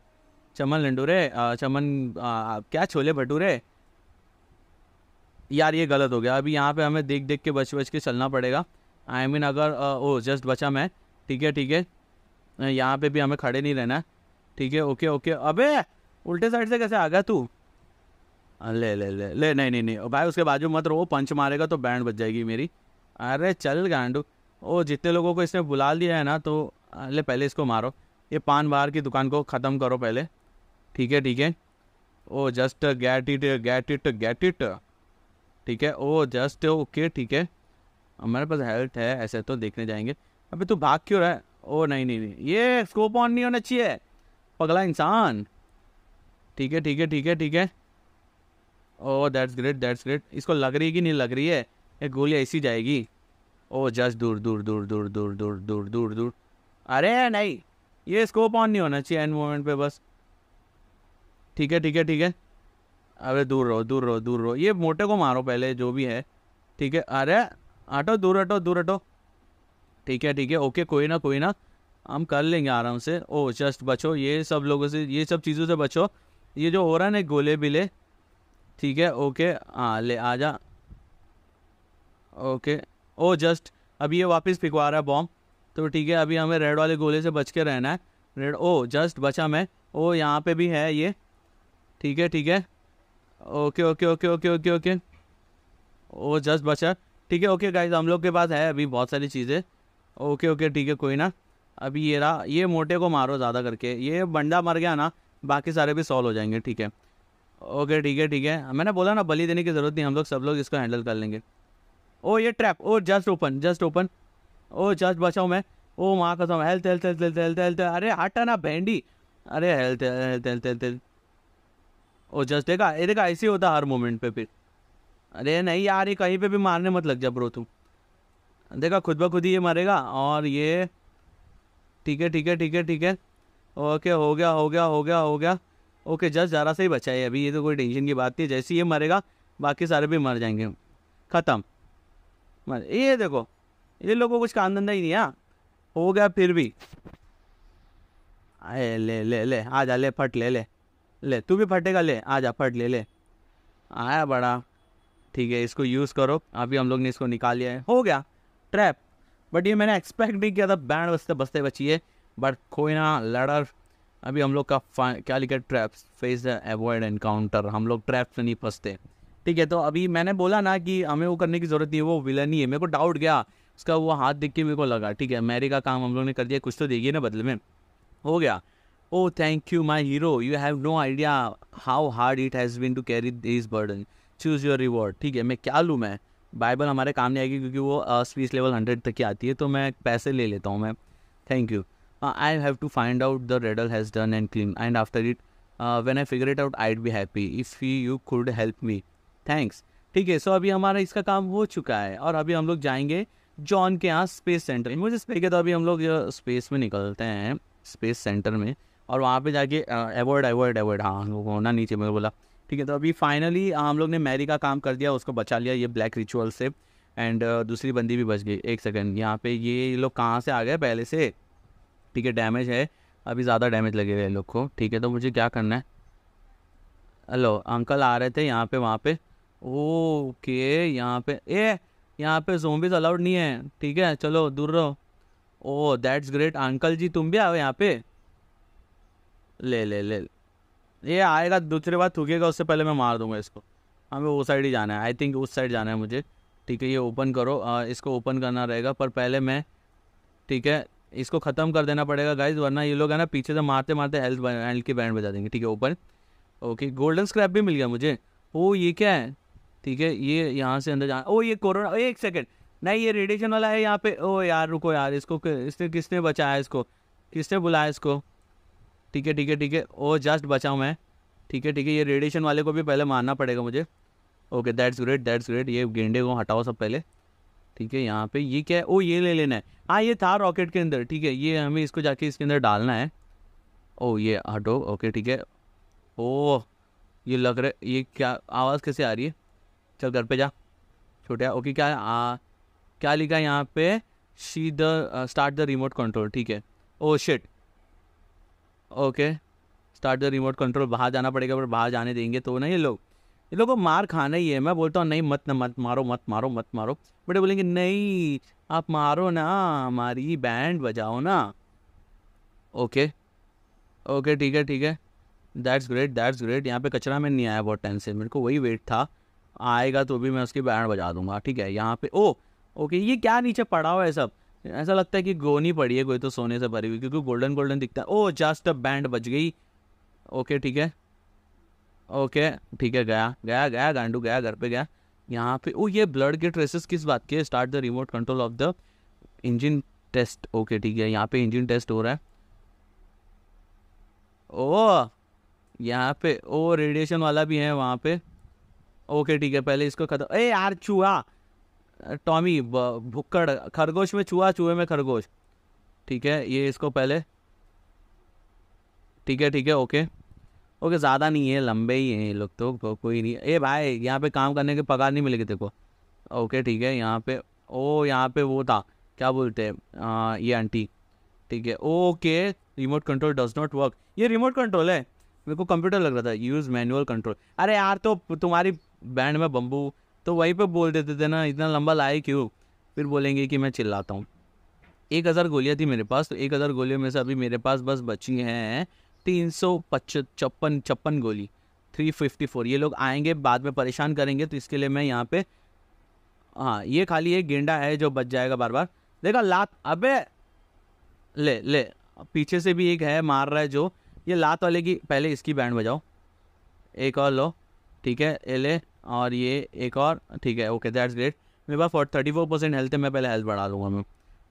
चमन लंडूरे चमन आ, क्या छोले भटूरे यार ये गलत हो गया अभी यहाँ पे हमें देख देख के बच बच के चलना पड़ेगा आई I मीन mean, अगर आ, ओ जस्ट बचा मैं ठीक है ठीक है यहाँ पे भी हमें खड़े नहीं रहना ठीक है ओके ओके अबे उल्टे साइड से कैसे आ गया तू ले ले ले ले नहीं नहीं नहीं भाई उसके बाजू मत रहो पंच मारेगा तो बैंड बच जाएगी मेरी अरे चल गांडू ओ जितने लोगों को इसने बुला लिया है ना तो ले पहले इसको मारो ये पान बार की दुकान को ख़त्म करो पहले ठीक है ठीक है oh just get it get it get it ठीक है ओ जस्ट ओके ठीक है हमारे पास हेल्थ है ऐसे तो देखने जाएंगे अबे तू भाग क्यों रहा है ओ नहीं नहीं नहीं ये स्कोप ऑन नहीं होना चाहिए पगला इंसान ठीक है ठीक है ठीक है ठीक है oh that's great that's great इसको लग रही कि नहीं लग रही है ये गोली ऐसी जाएगी ओ oh, जस्ट दूर दूर दूर दूर दूर दूर दूर दूर दूर अरे नहीं ये स्कोप ऑन नहीं होना चाहिए एंड मोमेंट पे बस ठीक है ठीक है ठीक है अरे दूर रहो दूर रहो दूर रहो ये मोटे को मारो पहले जो भी है ठीक है अरे आटो दूर हटो दूर हटो ठीक है ठीक है ओके कोई ना कोई ना हम कर लेंगे आराम से ओ oh, जस्ट बचो ये सब लोगों से ये सब चीज़ों से बचो ये जो हो रहा है ना गोले बिले ठीक है ओके हाँ ले आ जा ओके ओ जस्ट अभी ये वापस फिकवा रहा है बॉम्ब तो ठीक है अभी हमें रेड वाले गोले से बच के रहना है रेड ओ जस्ट बचा मैं ओ यहाँ पे भी है ये ठीक है ठीक है okay okay okay okay okay okay oh just बचा ठीक है ओके गाइस हम लोग के पास है अभी बहुत सारी चीज़ें ओके ओके ठीक है कोई ना अभी ये रहा ये मोटे को मारो ज़्यादा करके ये बंडा मर गया ना बाकी सारे भी सॉल्व हो जाएंगे ठीक है ओके ठीक है ठीक है मैंने बोला ना बली देने की ज़रूरत नहीं हम लोग सब लोग इसको हैंडल कर लेंगे ओ ये trap oh just open just open oh just बचाओ मैं ओ माँ कसम health health health health health health अरे हटा ना भेंडी अरे health health health health health oh just देखा ये देखा ऐसे होता हर मोमेंट पे फिर अरे नहीं यार ये कहीं पे भी मारने मत लग जा ब्रो तुम देखा खुद ब खुद ही ये मरेगा और ये ठीक है ठीक है ठीक है ठीक है ओके हो गया हो गया हो गया हो गया ओके जस्ट ज़रा से ही बचा है अभी ये तो कोई टेंशन की बात नहीं जैसे ये मरेगा बाकी सारे भी मर जाएंगे ख़त्म मर ये देखो ये लोगों को कुछ काम धंधा ही नहीं है हाँ। हो गया फिर भी अरे ले ले ले आ जा ले फट ले ले ले तू भी फटेगा ले आ जा फट ले ले आया बड़ा ठीक है इसको यूज़ करो अभी हम लोग ने इसको निकाल लिया है हो गया ट्रैप बट ये मैंने एक्सपेक्ट नहीं किया था बैंड बसते बसते बची है बट कोई ना लड़र अभी हम लोग का क्या लिखा है ट्रैप्स फेस अवॉइड एनकाउंटर हम लोग ट्रैप से नहीं फंसते ठीक है तो अभी मैंने बोला ना कि हमें वो करने की ज़रूरत नहीं है वो विलन ही है मेरे को डाउट गया उसका वो हाथ देख के मेरे को लगा ठीक है मैरी का काम हम लोग ने कर दिया कुछ तो देगी ना बदले में हो गया oh thank you my hero you have no idea how hard it has been to carry this burden choose your reward ठीक है मैं क्या लूँ मैं बाइबल हमारे काम नहीं आएगी क्योंकि वो स्पीच लेवल हंड्रेड तक की आती है तो मैं पैसे ले लेता हूँ मैं thank you I have to find out the Riddle has done and clean and after it when I figure it out I out, I'd be happy. If he, you could help me. ठीक है सो अभी हमारा इसका काम हो चुका है और अभी हम लोग जाएंगे जॉन के यहाँ स्पेस सेंटर मुझे स्पेस तो अभी हम लोग स्पेस uh, में निकलते हैं स्पेस सेंटर में और वहाँ पे जाके अवॉइड अवॉइड अवॉइड हाँ हम लोग होना नीचे मैंने बोला ठीक है तो अभी फाइनली uh, हम लोग ने मैरी का काम कर दिया उसको बचा लिया ये ब्लैक रिचुअल से एंड uh, दूसरी बंदी भी बच गई एक सेकेंड यहाँ पे ये लोग कहाँ से आ गए पहले से ठीक है डैमेज है अभी ज़्यादा डैमेज लगेगा हैं लोग को ठीक है तो मुझे क्या करना है हेलो अंकल आ रहे थे यहाँ पे वहाँ पे ओके यहाँ पे ए यहाँ पे जोम्बिस अलाउड नहीं है ठीक है चलो दूर रहो ओ दैट्स ग्रेट अंकल जी तुम भी आओ यहाँ पे ले ले ले ये आएगा दूसरे बार थूकेगा उससे पहले मैं मार दूंगा इसको हमें वो साइड ही जाना है आई थिंक उस साइड जाना है मुझे ठीक है ये ओपन करो आ, इसको ओपन करना रहेगा पर पहले मैं ठीक है इसको ख़त्म कर देना पड़ेगा गाइज वरना ये लोग है ना पीछे से मारते मारते हेल्थ हेल्थ की बैंड बजा देंगे ठीक है ऊपर ओके गोल्डन स्क्रैप भी मिल गया मुझे ओ ये क्या है ठीक है ये यहाँ से अंदर जाना ओ ये कोरोना एक सेकेंड नहीं ये रेडिएशन वाला है यहाँ पे ओ यार रुको यार इसको इसने किसने बचाया इसको किसने बुलाया इसको ठीक है ठीक है ठीक है ओ जस्ट बचाऊँ मैं ठीक है ठीक है ये रेडिएशन वाले को भी पहले मारना पड़ेगा मुझे okay that's great that's great ये गेंडे को हटाओ सब पहले ठीक है यहाँ पे ये क्या है ओ ये ले लेना है हाँ ये था रॉकेट के अंदर ठीक है ये हमें इसको जाके इसके अंदर डालना है ओ ये हटो ओके ठीक है ओ ये लग रहा है ये क्या आवाज़ कैसे आ रही है चल घर पे जा छोटे ओके क्या आ, क्या लिखा है यहाँ पे she the start the remote control ठीक है oh shit okay start the remote control बाहर जाना पड़ेगा पर बाहर जाने देंगे तो ना ये लोग ये लोगों को मार खाना ही है मैं बोलता हूँ नहीं मत ना मत मारो मत मारो मत मारो बड़े बोलेंगे नहीं आप मारो ना हमारी बैंड बजाओ ना ओके ओके ठीक है ठीक है दैट्स ग्रेट दैट्स ग्रेट यहाँ पे कचरा में नहीं आया बहुत टाइम से मेरे को वही वेट था आएगा तो भी मैं उसकी बैंड बजा दूंगा ठीक है यहाँ पे ओ ओके ये क्या नीचे पड़ा हुआ है सब ऐसा लगता है कि गोनी पड़ी है कोई तो सोने से भरी हुई क्योंकि गोल्डन गोल्डन दिखता है ओ जस्ट बैंड बज गई ओके ठीक है ओके ठीक है गया गया गया गांडू गया घर पे गया यहाँ पे ओ ये ब्लड के ट्रेसेस किस बात के start the remote control of the engine test okay ठीक है यहाँ पे इंजन टेस्ट हो रहा है ओ यहाँ पे ओ रेडिएशन वाला भी है वहाँ पे ओके ठीक है पहले इसको खत्म ए यार चूहा टॉमी भुक्कड़ खरगोश में चूहा चूहे में खरगोश ठीक है ये इसको पहले ठीक है ठीक है ओके ओके ज़्यादा नहीं है लंबे ही हैं ये लोग तो, तो कोई नहीं ए भाई यहाँ पे काम करने के पगार नहीं मिलेगी देखो ओके ठीक है यहाँ पे ओ यहाँ पे वो था क्या बोलते हैं ये आंटी ठीक है okay remote control does not work ये रिमोट कंट्रोल है मेरे को कंप्यूटर लग रहा था यूज़ मैनुअल कंट्रोल अरे यार तो तुम्हारी बैंड में बम्बू तो वहीं पे बोल देते थे ना इतना लंबा लाए क्यों फिर बोलेंगे कि मैं चिल्लाता हूँ एक हज़ार गोलियाँ थी मेरे पास तो एक हज़ार गोलियों में से अभी मेरे पास बस बची हैं तीन सौ पचपन छप्पन गोली थ्री फिफ्टी फोर ये लोग आएंगे बाद में परेशान करेंगे तो इसके लिए मैं यहाँ पे हाँ ये खाली एक गेंडा है जो बच जाएगा बार बार देखा लात अबे ले ले पीछे से भी एक है मार रहा है जो ये लात वाले की पहले इसकी बैंड बजाओ एक और लो ठीक है ए ले और ये एक और ठीक है ओके दैट्स ग्रेट मेरे पास four thirty four percent health है मैं पहले हेल्थ बढ़ा लूँगा मैं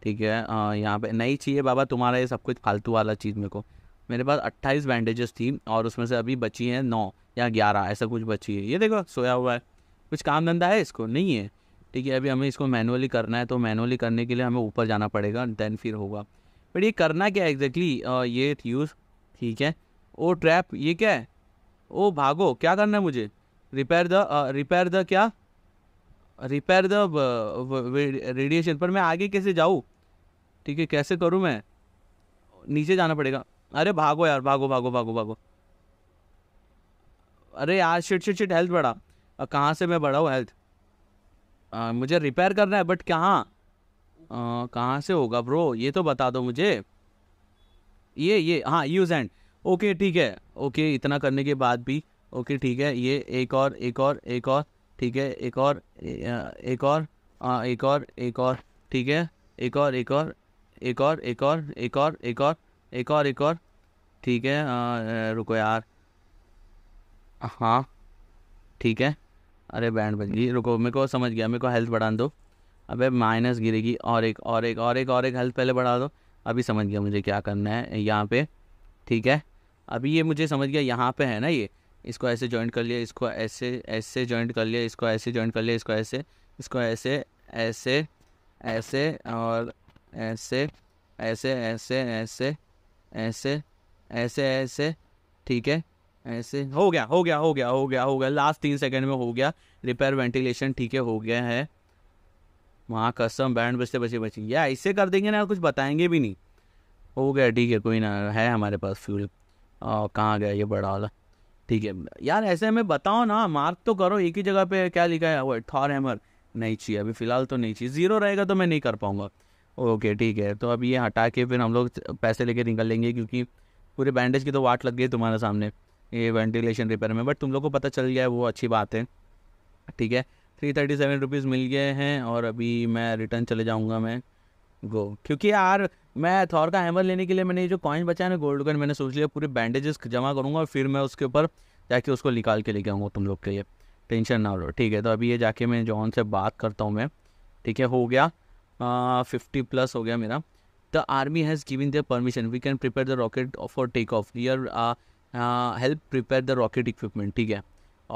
ठीक है हाँ, यहाँ पे नहीं चाहिए बाबा तुम्हारा ये सब कुछ फालतू वाला चीज़ मेरे को मेरे पास अट्ठाईस बैंडेजेस थी और उसमें से अभी बची हैं नौ या ग्यारह ऐसा कुछ बची है ये देखो सोया हुआ है कुछ काम धंधा है इसको नहीं है ठीक है अभी हमें इसको मैनुअली करना है तो मैनुअली करने के लिए हमें ऊपर जाना पड़ेगा देन फिर होगा बट ये करना क्या एग्जैक्टली एग्जैक्टली ये यूज़ ठीक है ओ ट्रैप ये क्या है ओ भागो क्या करना है मुझे रिपेयर द रिपेयर द क्या रिपेयर द रेडिएशन पर मैं आगे कैसे जाऊँ ठीक है कैसे करूँ मैं नीचे जाना पड़ेगा अरे भागो यार भागो भागो भागो भागो अरे यार शिट शिट शिट हेल्थ बढ़ा कहाँ से मैं बढ़ाऊँ हेल्थ आ, मुझे रिपेयर करना है बट कहाँ कहाँ से होगा ब्रो ये तो बता दो मुझे ये ये हाँ यूज़ एंड ओके ठीक है ओके इतना करने के बाद भी ओके ठीक है ये एक और एक और एक और ठीक है एक और एक और एक और एक और ठीक है एक और एक और एक और एक और एक और एक और एक और एक और ठीक है आ, रुको यार हाँ ठीक है अरे बैंड बन गई रुको मेरे को समझ गया मेरे को हेल्थ बढ़ा दो अबे माइनस गिरेगी और एक और एक और एक और एक हेल्थ पहले बढ़ा दो अभी समझ गया मुझे क्या करना है यहाँ पे ठीक है अभी ये मुझे समझ गया यहाँ पे है ना ये इसको ऐसे जॉइंट कर लिया इसको ऐसे ऐसे जॉइंट कर लिया इसको ऐसे जॉइंट कर लिया इसको ऐसे इसको ऐसे ऐसे ऐसे और ऐसे ऐसे ऐसे ऐसे ऐसे ऐसे ऐसे ठीक है ऐसे हो गया हो गया हो गया हो गया हो गया लास्ट तीन सेकंड में हो गया रिपेयर वेंटिलेशन ठीक है हो गया है वहाँ कसम बैंड बजते बचे बची या ऐसे कर देंगे ना कुछ बताएंगे भी नहीं हो गया ठीक है कोई ना है हमारे पास फ्यूल कहाँ गया ये बड़ा वाला ठीक है यार ऐसे हमें बताओ ना मार्क तो करो एक ही जगह पे क्या लिखा है वो थॉर हैमर नहीं चाहिए अभी फ़िलहाल तो नहीं चाहिए ज़ीरो रहेगा तो मैं नहीं कर पाऊँगा ओके ठीक है तो अब ये हटा के फिर हम लोग पैसे लेके निकल लेंगे क्योंकि पूरे बैंडेज की तो वाट लग गई तुम्हारे सामने ये वेंटिलेशन रिपेयर में बट तुम लोग को पता चल गया है वो अच्छी बात है ठीक है थ्री थर्टी सेवन रुपीज़ मिल गए हैं और अभी मैं रिटर्न चले जाऊँगा मैं गो क्योंकि यार मैं थॉर का हैमर लेने के लिए मैंने जो कॉइन बचा है ना गोल्ड कॉइन मैंने सोच लिया पूरे बैंडेजेस जमा करूँगा और फिर मैं उसके ऊपर जाके उसको निकाल के लेके आऊँगा तुम लोग के लिए टेंशन ना लो ठीक है तो अभी ये जाके मैं जॉन से बात करता हूँ मैं ठीक है हो गया फिफ्टी प्लस हो गया मेरा the army has given their permission we can prepare the rocket for take off yeah help prepare the rocket equipment ठीक है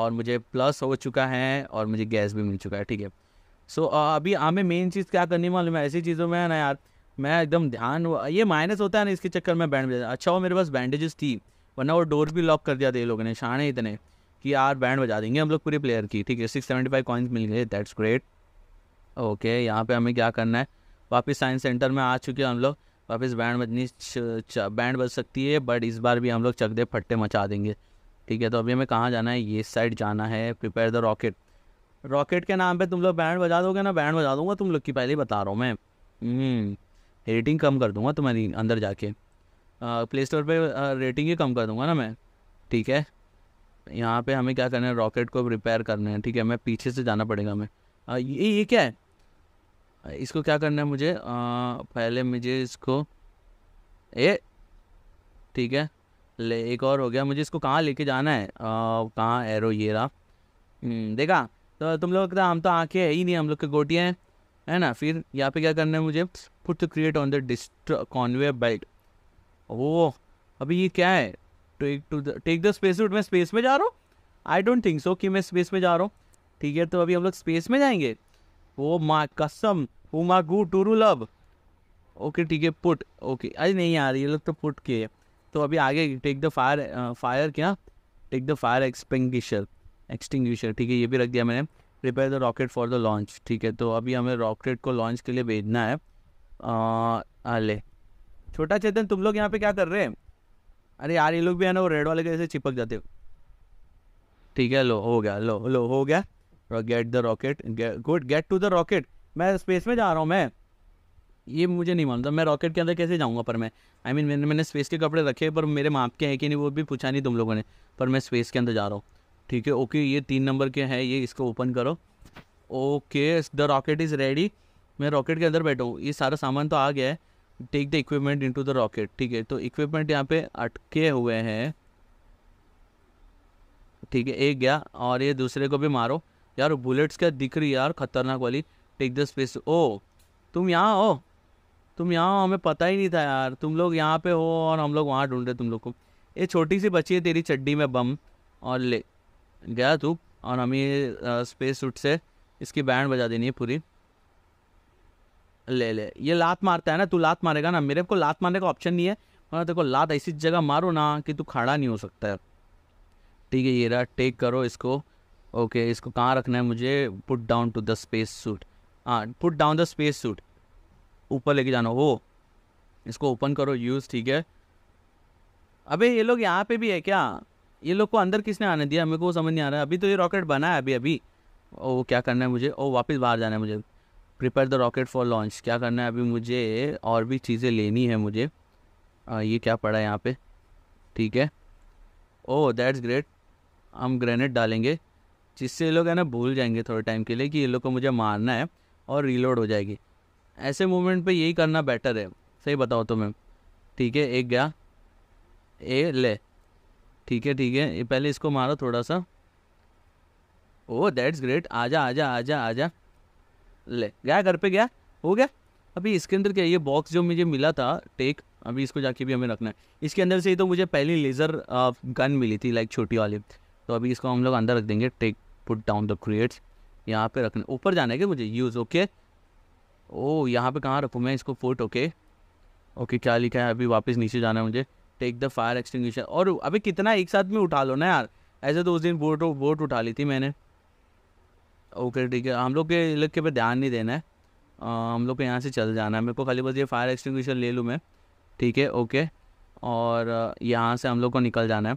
और मुझे प्लस हो चुका है और मुझे गैस भी मिल चुका है ठीक है सो so, uh, अभी हमें मेन चीज़ क्या करनी मालूम है ऐसी चीज़ों में ना यार मैं एकदम ध्यान ये माइनस होता है ना इसके चक्कर में बैंड बजा अच्छा वो मेरे पास बैंडेजेस थी वरना वो डोर भी लॉक कर दिया थे लोगों ने शाने इतने कि यार बैंड बजा देंगे हम लोग पूरे प्लेयर की ठीक है सिक्स सेवेंटी फाइव कॉइन्स मिल गए दैट्स ग्रेट ओके यहाँ पे हमें क्या करना है वापस साइंस सेंटर में आ चुके हम लोग वापस बैंड बजनी बैंड बज सकती है बट इस बार भी हम लोग चकदे फट्टे मचा देंगे ठीक है तो अभी हमें कहाँ जाना है ये साइड जाना है प्रिपेयर द रॉकेट रॉकेट के नाम पे तुम लोग बैंड बजा दोगे ना बैंड बजा दूंगा तुम लोग की पहले ही बता रहा हूँ मैं रेटिंग हम्म, कम कर दूंगा तुम्हारी अंदर जाके प्ले स्टोर पर रेटिंग ही कम कर दूंगा ना मैं ठीक है यहाँ पे हमें क्या करना है रॉकेट को रिपेयर करना है ठीक है मैं पीछे से जाना पड़ेगा हमें ये ये क्या है इसको क्या करना है मुझे आ, पहले मुझे इसको ए ठीक है ले एक और हो गया मुझे इसको कहाँ लेके जाना है कहाँ एरो ये रहा हम्म, देखा तो तुम लोग तो हम तो आँखें है ही नहीं हम लोग के गोटियाँ हैं है ना फिर यहाँ पे क्या करना है मुझे put to create on the डिस्ट कॉन्वे बेल्ट वो अभी ये क्या है take to the take the space suit मैं स्पेस में जा रहा हूँ आई डोंट थिंक सो कि मैं स्पेस में जा रहा हूँ ठीक है तो अभी हम लोग स्पेस में जाएंगे वो माँ कसम वो माँ गू टूरू लव ओके ठीक है पुट ओके अरे नहीं यार ये लोग तो पुट किए तो अभी आगे टेक द फायर फायर क्या take the fire extinguisher extinguisher ठीक है ये भी रख दिया मैंने prepare the rocket for the launch ठीक है तो अभी हमें रॉकेट को लॉन्च के लिए भेजना है अले छोटा चेतन तुम लोग यहाँ पे क्या कर रहे हैं अरे यार ये लोग भी है ना वो रेड वाले के जैसे चिपक जाते हो ठीक है लो हो गया लो लो हो गया get the rocket good get to the rocket मैं स्पेस में जा रहा हूँ मैं ये मुझे नहीं मानता मैं रॉकेट के अंदर कैसे जाऊँगा पर मैं आई मीन मैंने मैंने स्पेस के कपड़े रखे पर मेरे माप के हैं कि नहीं वो भी पूछा नहीं तुम लोगों ने पर मैं स्पेस के अंदर जा रहा हूँ ठीक है ओके ये तीन नंबर के हैं ये इसको ओपन करो okay the rocket is ready मैं रॉकेट के अंदर बैठा हूँ ये सारा सामान तो आ गया है take the equipment into the rocket ठीक है तो इक्विपमेंट यहाँ पे अटके हुए हैं ठीक है एक गया और ये दूसरे को भी मारो यार बुलेट्स क्या दिख रही यार खतरनाक वाली टेक द स्पेस ओ तुम यहाँ हो तुम यहाँ हो हमें पता ही नहीं था यार तुम लोग यहाँ पे हो और हम लोग वहाँ ढूंढ रहे तुम लोग को ये छोटी सी बची है तेरी चड्डी में बम और ले गया तू और हमें स्पेस सूट से इसकी बैंड बजा देनी है पूरी ले ले ये लात मारता है ना तू लात मारेगा ना मेरे को लात मारने का ऑप्शन नहीं है वरना देखो लात ऐसी जगह मारो ना कि तू खड़ा नहीं हो सकता है ठीक है ये रहा टेक करो इसको ओके okay, इसको कहाँ रखना है मुझे put down to the space suit हाँ put down the space suit ऊपर लेके जाना हो इसको ओपन करो यूज़ ठीक है अबे ये लोग यहाँ पे भी है क्या ये लोग को अंदर किसने आने दिया मेरे को समझ नहीं आ रहा है अभी तो ये रॉकेट बना है अभी अभी ओ क्या करना है मुझे ओ वापस बाहर जाना है मुझे prepare the rocket for launch क्या करना है अभी मुझे और भी चीज़ें लेनी है मुझे आ, ये क्या पड़ा है यहाँ पे ठीक है ओ दैट्स ग्रेट हम ग्रेनेड डालेंगे जिससे ये लोग है ना भूल जाएंगे थोड़े टाइम के लिए कि ये लोग को मुझे मारना है और रीलोड हो जाएगी ऐसे मोमेंट पे यही करना बेटर है सही बताओ तुम्हें ठीक है एक गया ए ले ठीक है ठीक है पहले इसको मारो थोड़ा सा ओ दैट्स ग्रेट आजा आजा आजा आजा ले गया घर पे गया हो गया अभी इसके अंदर क्या ये बॉक्स जो मुझे मिला था टेक अभी इसको जाके भी हमें रखना है इसके अंदर से ही तो मुझे पहली लेज़र गन मिली थी लाइक छोटी वाली तो अभी इसको हम लोग अंदर रख देंगे take put down the crates यहाँ पे रखने ऊपर जाने के मुझे यूज़ ओके ओ यहाँ पे कहाँ रखूँ मैं इसको पुट ओके ओके क्या लिखा है अभी वापस नीचे जाना है मुझे टेक द फायर एक्सटिंग और अभी कितना एक साथ में उठा लो ना यार ऐसे तो उस दिन बोट बोट उठा ली थी मैंने ओके ठीक है हम लोग के लग के पे ध्यान नहीं देना है आ, हम लोग को यहाँ से चल जाना है मेरे को खाली बस ये फायर एक्सटिंग ले लूँ मैं ठीक है ओके और यहाँ से हम लोग को निकल जाना है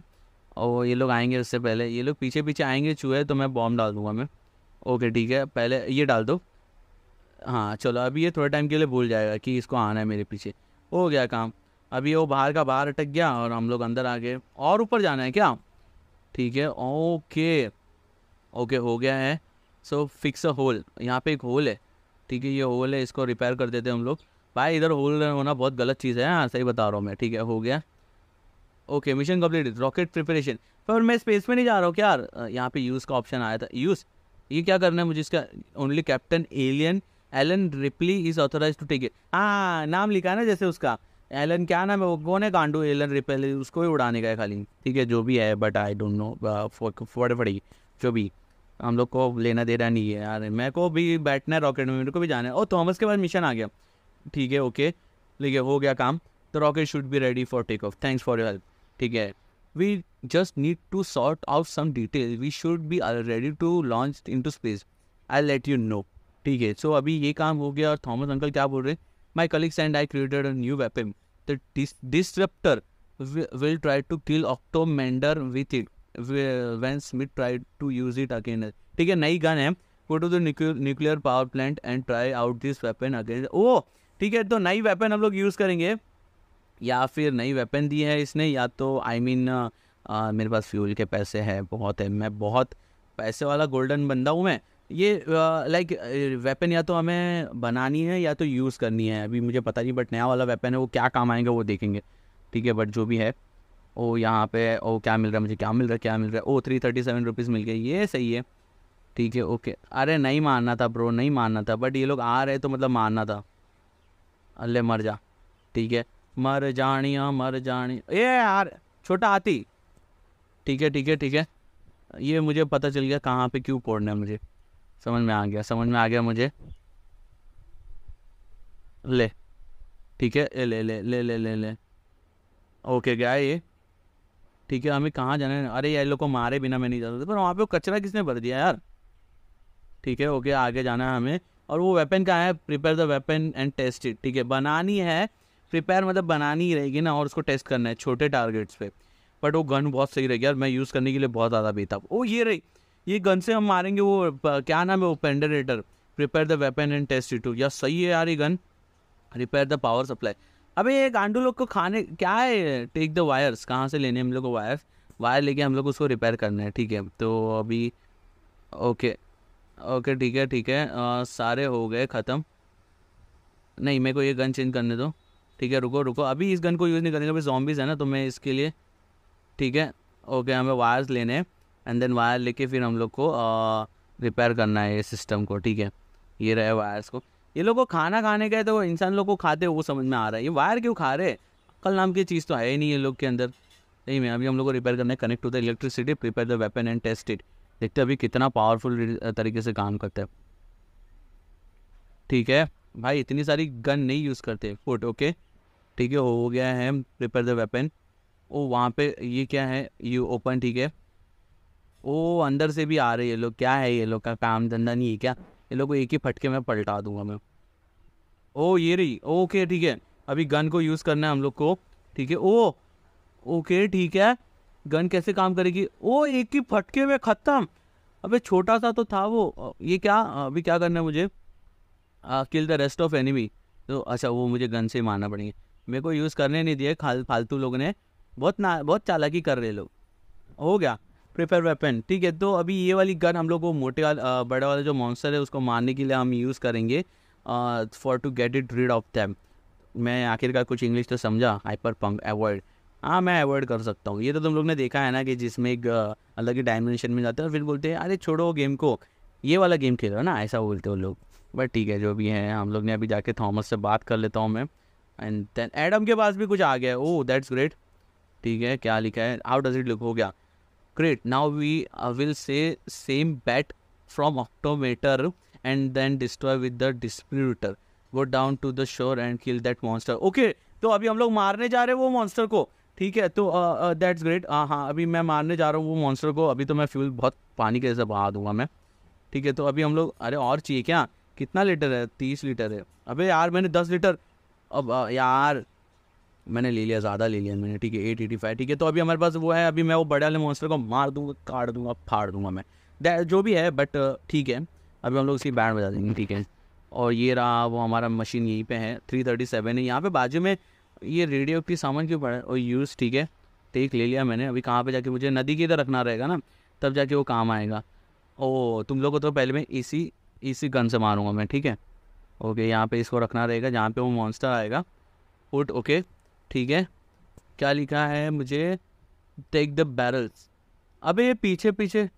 और ये लोग आएंगे उससे पहले ये लोग पीछे पीछे आएंगे चूहे तो मैं बॉम्ब डाल दूंगा मैं ओके ठीक है पहले ये डाल दो हाँ चलो अभी ये थोड़े टाइम के लिए भूल जाएगा कि इसको आना है मेरे पीछे हो गया काम अभी वो बाहर का बाहर अटक गया और हम लोग अंदर आ गए और ऊपर जाना है क्या ठीक है ओके ओके हो गया है सो फिक्स अ होल यहाँ पे एक होल है ठीक है ये होल है इसको रिपेयर कर देते हैं हम लोग भाई इधर होल होना बहुत गलत चीज़ है हाँ सही बता रहा हूँ मैं ठीक है हो गया okay mission is rocket preparation पर मैं स्पेस में नहीं जा रहा हूँ यार यहाँ पे यूज़ का ऑप्शन आया था यूज़ ये क्या करना है मुझे इसका only captain alien Ellen Ripley is authorized to take it हाँ नाम लिखा है ना जैसे उसका एलन क्या नाम है वो कौन है कांडू एलन रिपली उसको भी उड़ाने का है खाली ठीक है जो भी है बट आई डोंट नो फट फड़ी जो भी हम लोग को लेना देना नहीं है यार मेरे को भी बैठना है रॉकेट में मेरे को भी जाना है और थॉमस के बाद मिशन आ गया ठीक है ओके ठीक है हो गया काम तो rocket should be ready for take off thanks for your help ठीक है we just need to sort out some detail we should be ready to launch into space I let you know ठीक है सो अभी ये काम हो गया और थॉमस अंकल क्या बोल रहे हैं my colleagues and I created a new weapon the disruptor will try to kill Octomander with it Van Smith try to use it again ठीक है नई गन है go to the nuclear power plant and try out this weapon again ओ ठीक है तो नई weapon हम लोग यूज़ करेंगे या फिर नई वेपन दी है इसने या तो आई I मीन mean, मेरे पास फ्यूल के पैसे हैं बहुत है मैं बहुत पैसे वाला गोल्डन बंदा हूँ मैं ये लाइक वेपन या तो हमें बनानी है या तो यूज़ करनी है अभी मुझे पता नहीं बट नया वाला वेपन है वो क्या काम आएगा वो देखेंगे ठीक है बट जो भी है ओ यहाँ पे ओ क्या मिल रहा है मुझे क्या मिल रहा है क्या मिल रहा है ओ थ्री थर्टी सेवन रुपीज़ मिल गए ये सही है ठीक है ओके अरे नहीं मानना था ब्रो नहीं मानना था बट ये लोग आ रहे तो मतलब मानना था अल्ले मर जा ठीक है मर जानिया मर जानिया ये यार छोटा हाथी ठीक है ठीक है ठीक है ये मुझे पता चल गया कहाँ पे क्यों पोड़ना है मुझे समझ में आ गया समझ में आ गया मुझे ले ठीक है ए ले ले ले ले ले ले ओके गया ये ठीक है हमें कहाँ जाना है अरे ये लोग को मारे बिना मैं नहीं जा सकता पर वहाँ पे कचरा किसने भर दिया यार ठीक है ओके आगे जाना है हमें और वो वेपन का है prepare the weapon and test it ठीक है बनानी है प्रिपेयर मतलब बनानी ही रहेगी ना और उसको टेस्ट करना है छोटे टारगेट्स पे बट वो गन बहुत सही रहेगी यार मैं यूज़ करने के लिए बहुत ज़्यादा बेताब ओ ये रही ये गन से हम मारेंगे वो क्या नाम है वो पेंडरेटर prepare the weapon and test to यार सही है यार ये gun repair the power supply अबे ये गांडू लोग को खाने क्या है टेक द वायर्स कहाँ से लेने हम लोग को वायर्स वायर लेके हम लोग उसको रिपेयर करना है ठीक है तो अभी ओके ओके ठीक है ठीक है आ, सारे हो गए ख़त्म नहीं मेरे को ये गन चेंज करने दो ठीक है रुको रुको अभी इस गन को यूज़ नहीं करेंगे अभी जॉम्बिस है ना तो मैं इसके लिए ठीक है ओके हमें वायर्स लेने हैं एंड देन वायर लेके फिर हम लोग को रिपेयर करना है ये सिस्टम को ठीक है ये रहे वायर्स को ये लोग को खाना खाने गए तो इंसान लोग को खाते हो वो समझ में आ रहा है ये वायर क्यों खा रहे कल नाम की चीज़ तो है ही नहीं ये लोग के अंदर नहीं मैं अभी हम लोग को रिपेयर करना है connect to the electricity prepare the weapon and test it देखते अभी कितना पावरफुल तरीके से काम करता है ठीक है भाई इतनी सारी गन नहीं यूज़ करते फुट ओके ठीक है हो गया है प्रिपेयर द वेपन ओ वहाँ पे ये क्या है ये ओपन ठीक है ओ अंदर से भी आ रही ये लोग क्या है ये लोग का काम धंधा नहीं है क्या ये लोग को एक ही फटके में पलटा दूंगा मैं ओ ये रही ओके ठीक है अभी गन को यूज़ करना है हम लोग को ठीक है ओ ओके ठीक है गन कैसे काम करेगी ओ एक ही फटके में ख़त्म अबे छोटा सा तो था वो ये क्या अभी क्या करना है मुझे kill the rest of enemy तो अच्छा वो मुझे गन से मारना पड़ेगा मेरे को यूज़ करने नहीं दिए खाल फालतू लोगों ने बहुत ना बहुत चालाकी कर रहे लोग हो गया प्रिपेयर वेपन ठीक है तो अभी ये वाली गन हम लोग को मोटे वाला बड़ा वाला जो मॉन्सर है उसको मारने के लिए हम यूज़ करेंगे for to get it rid of them मैं आखिरकार कुछ इंग्लिश तो समझा हाइपर पंक अवॉइड हाँ मैं अवॉइड कर सकता हूँ ये तो तुम लोग ने देखा है ना कि जिसमें एक अलग ही डायमेंशन में जाते हैं और फिर बोलते हैं अरे छोड़ो गेम को ये वाला गेम खेलो ना ऐसा बोलते हो लोग बट ठीक है जो भी है हम लोग ने अभी जाके थॉमस से बात कर लेता हूँ मैं एंड देन एडम के पास भी कुछ आ गया है ओ दैट्स ग्रेट ठीक है क्या लिखा है हाउ डज इट लुक हो गया great now we will say same bat from Octomator and then destroy with the disputer go down to the shore and kill that monster okay तो अभी हम लोग मारने जा रहे हैं वो मॉन्स्टर को ठीक है तो दैट्स uh, ग्रेट uh, हाँ, हाँ अभी मैं मारने जा रहा हूँ वो मॉन्स्टर को अभी तो मैं फ्यूल बहुत पानी के जैसे बहा दूंगा मैं ठीक है तो अभी हम लोग अरे और चाहिए क्या कितना लीटर है तीस लीटर है अबे यार मैंने दस लीटर अब यार मैंने ले लिया ज़्यादा ले लिया मैंने ठीक है एट एटी फाइव ठीक है तो अभी हमारे पास वो है अभी मैं वो बड़े वाले मॉन्स्टर को मार दूंगा काट दूंगा फाड़ दूंगा मैं जो भी है बट ठीक है अभी हम लोग उसकी बैंड बजा देंगे ठीक है और ये रहा वो हमारा मशीन यहीं पे है थ्री थर्टी सेवन है यहाँ पे बाजू में ये रेडियो की सामान क्यों पड़ा और यूज़ ठीक है टेक ले लिया मैंने अभी कहाँ पे जाके मुझे नदी की इधर रखना रहेगा ना तब जाके वो काम आएगा ओ तुम लोग को तो पहले मैं इसी इसी गन से मारूंगा मैं ठीक है ओके यहाँ पे इसको रखना रहेगा जहाँ पे वो मॉन्स्टर आएगा फुट ओके ठीक है क्या लिखा है मुझे टेक द बैरल्स अबे ये पीछे पीछे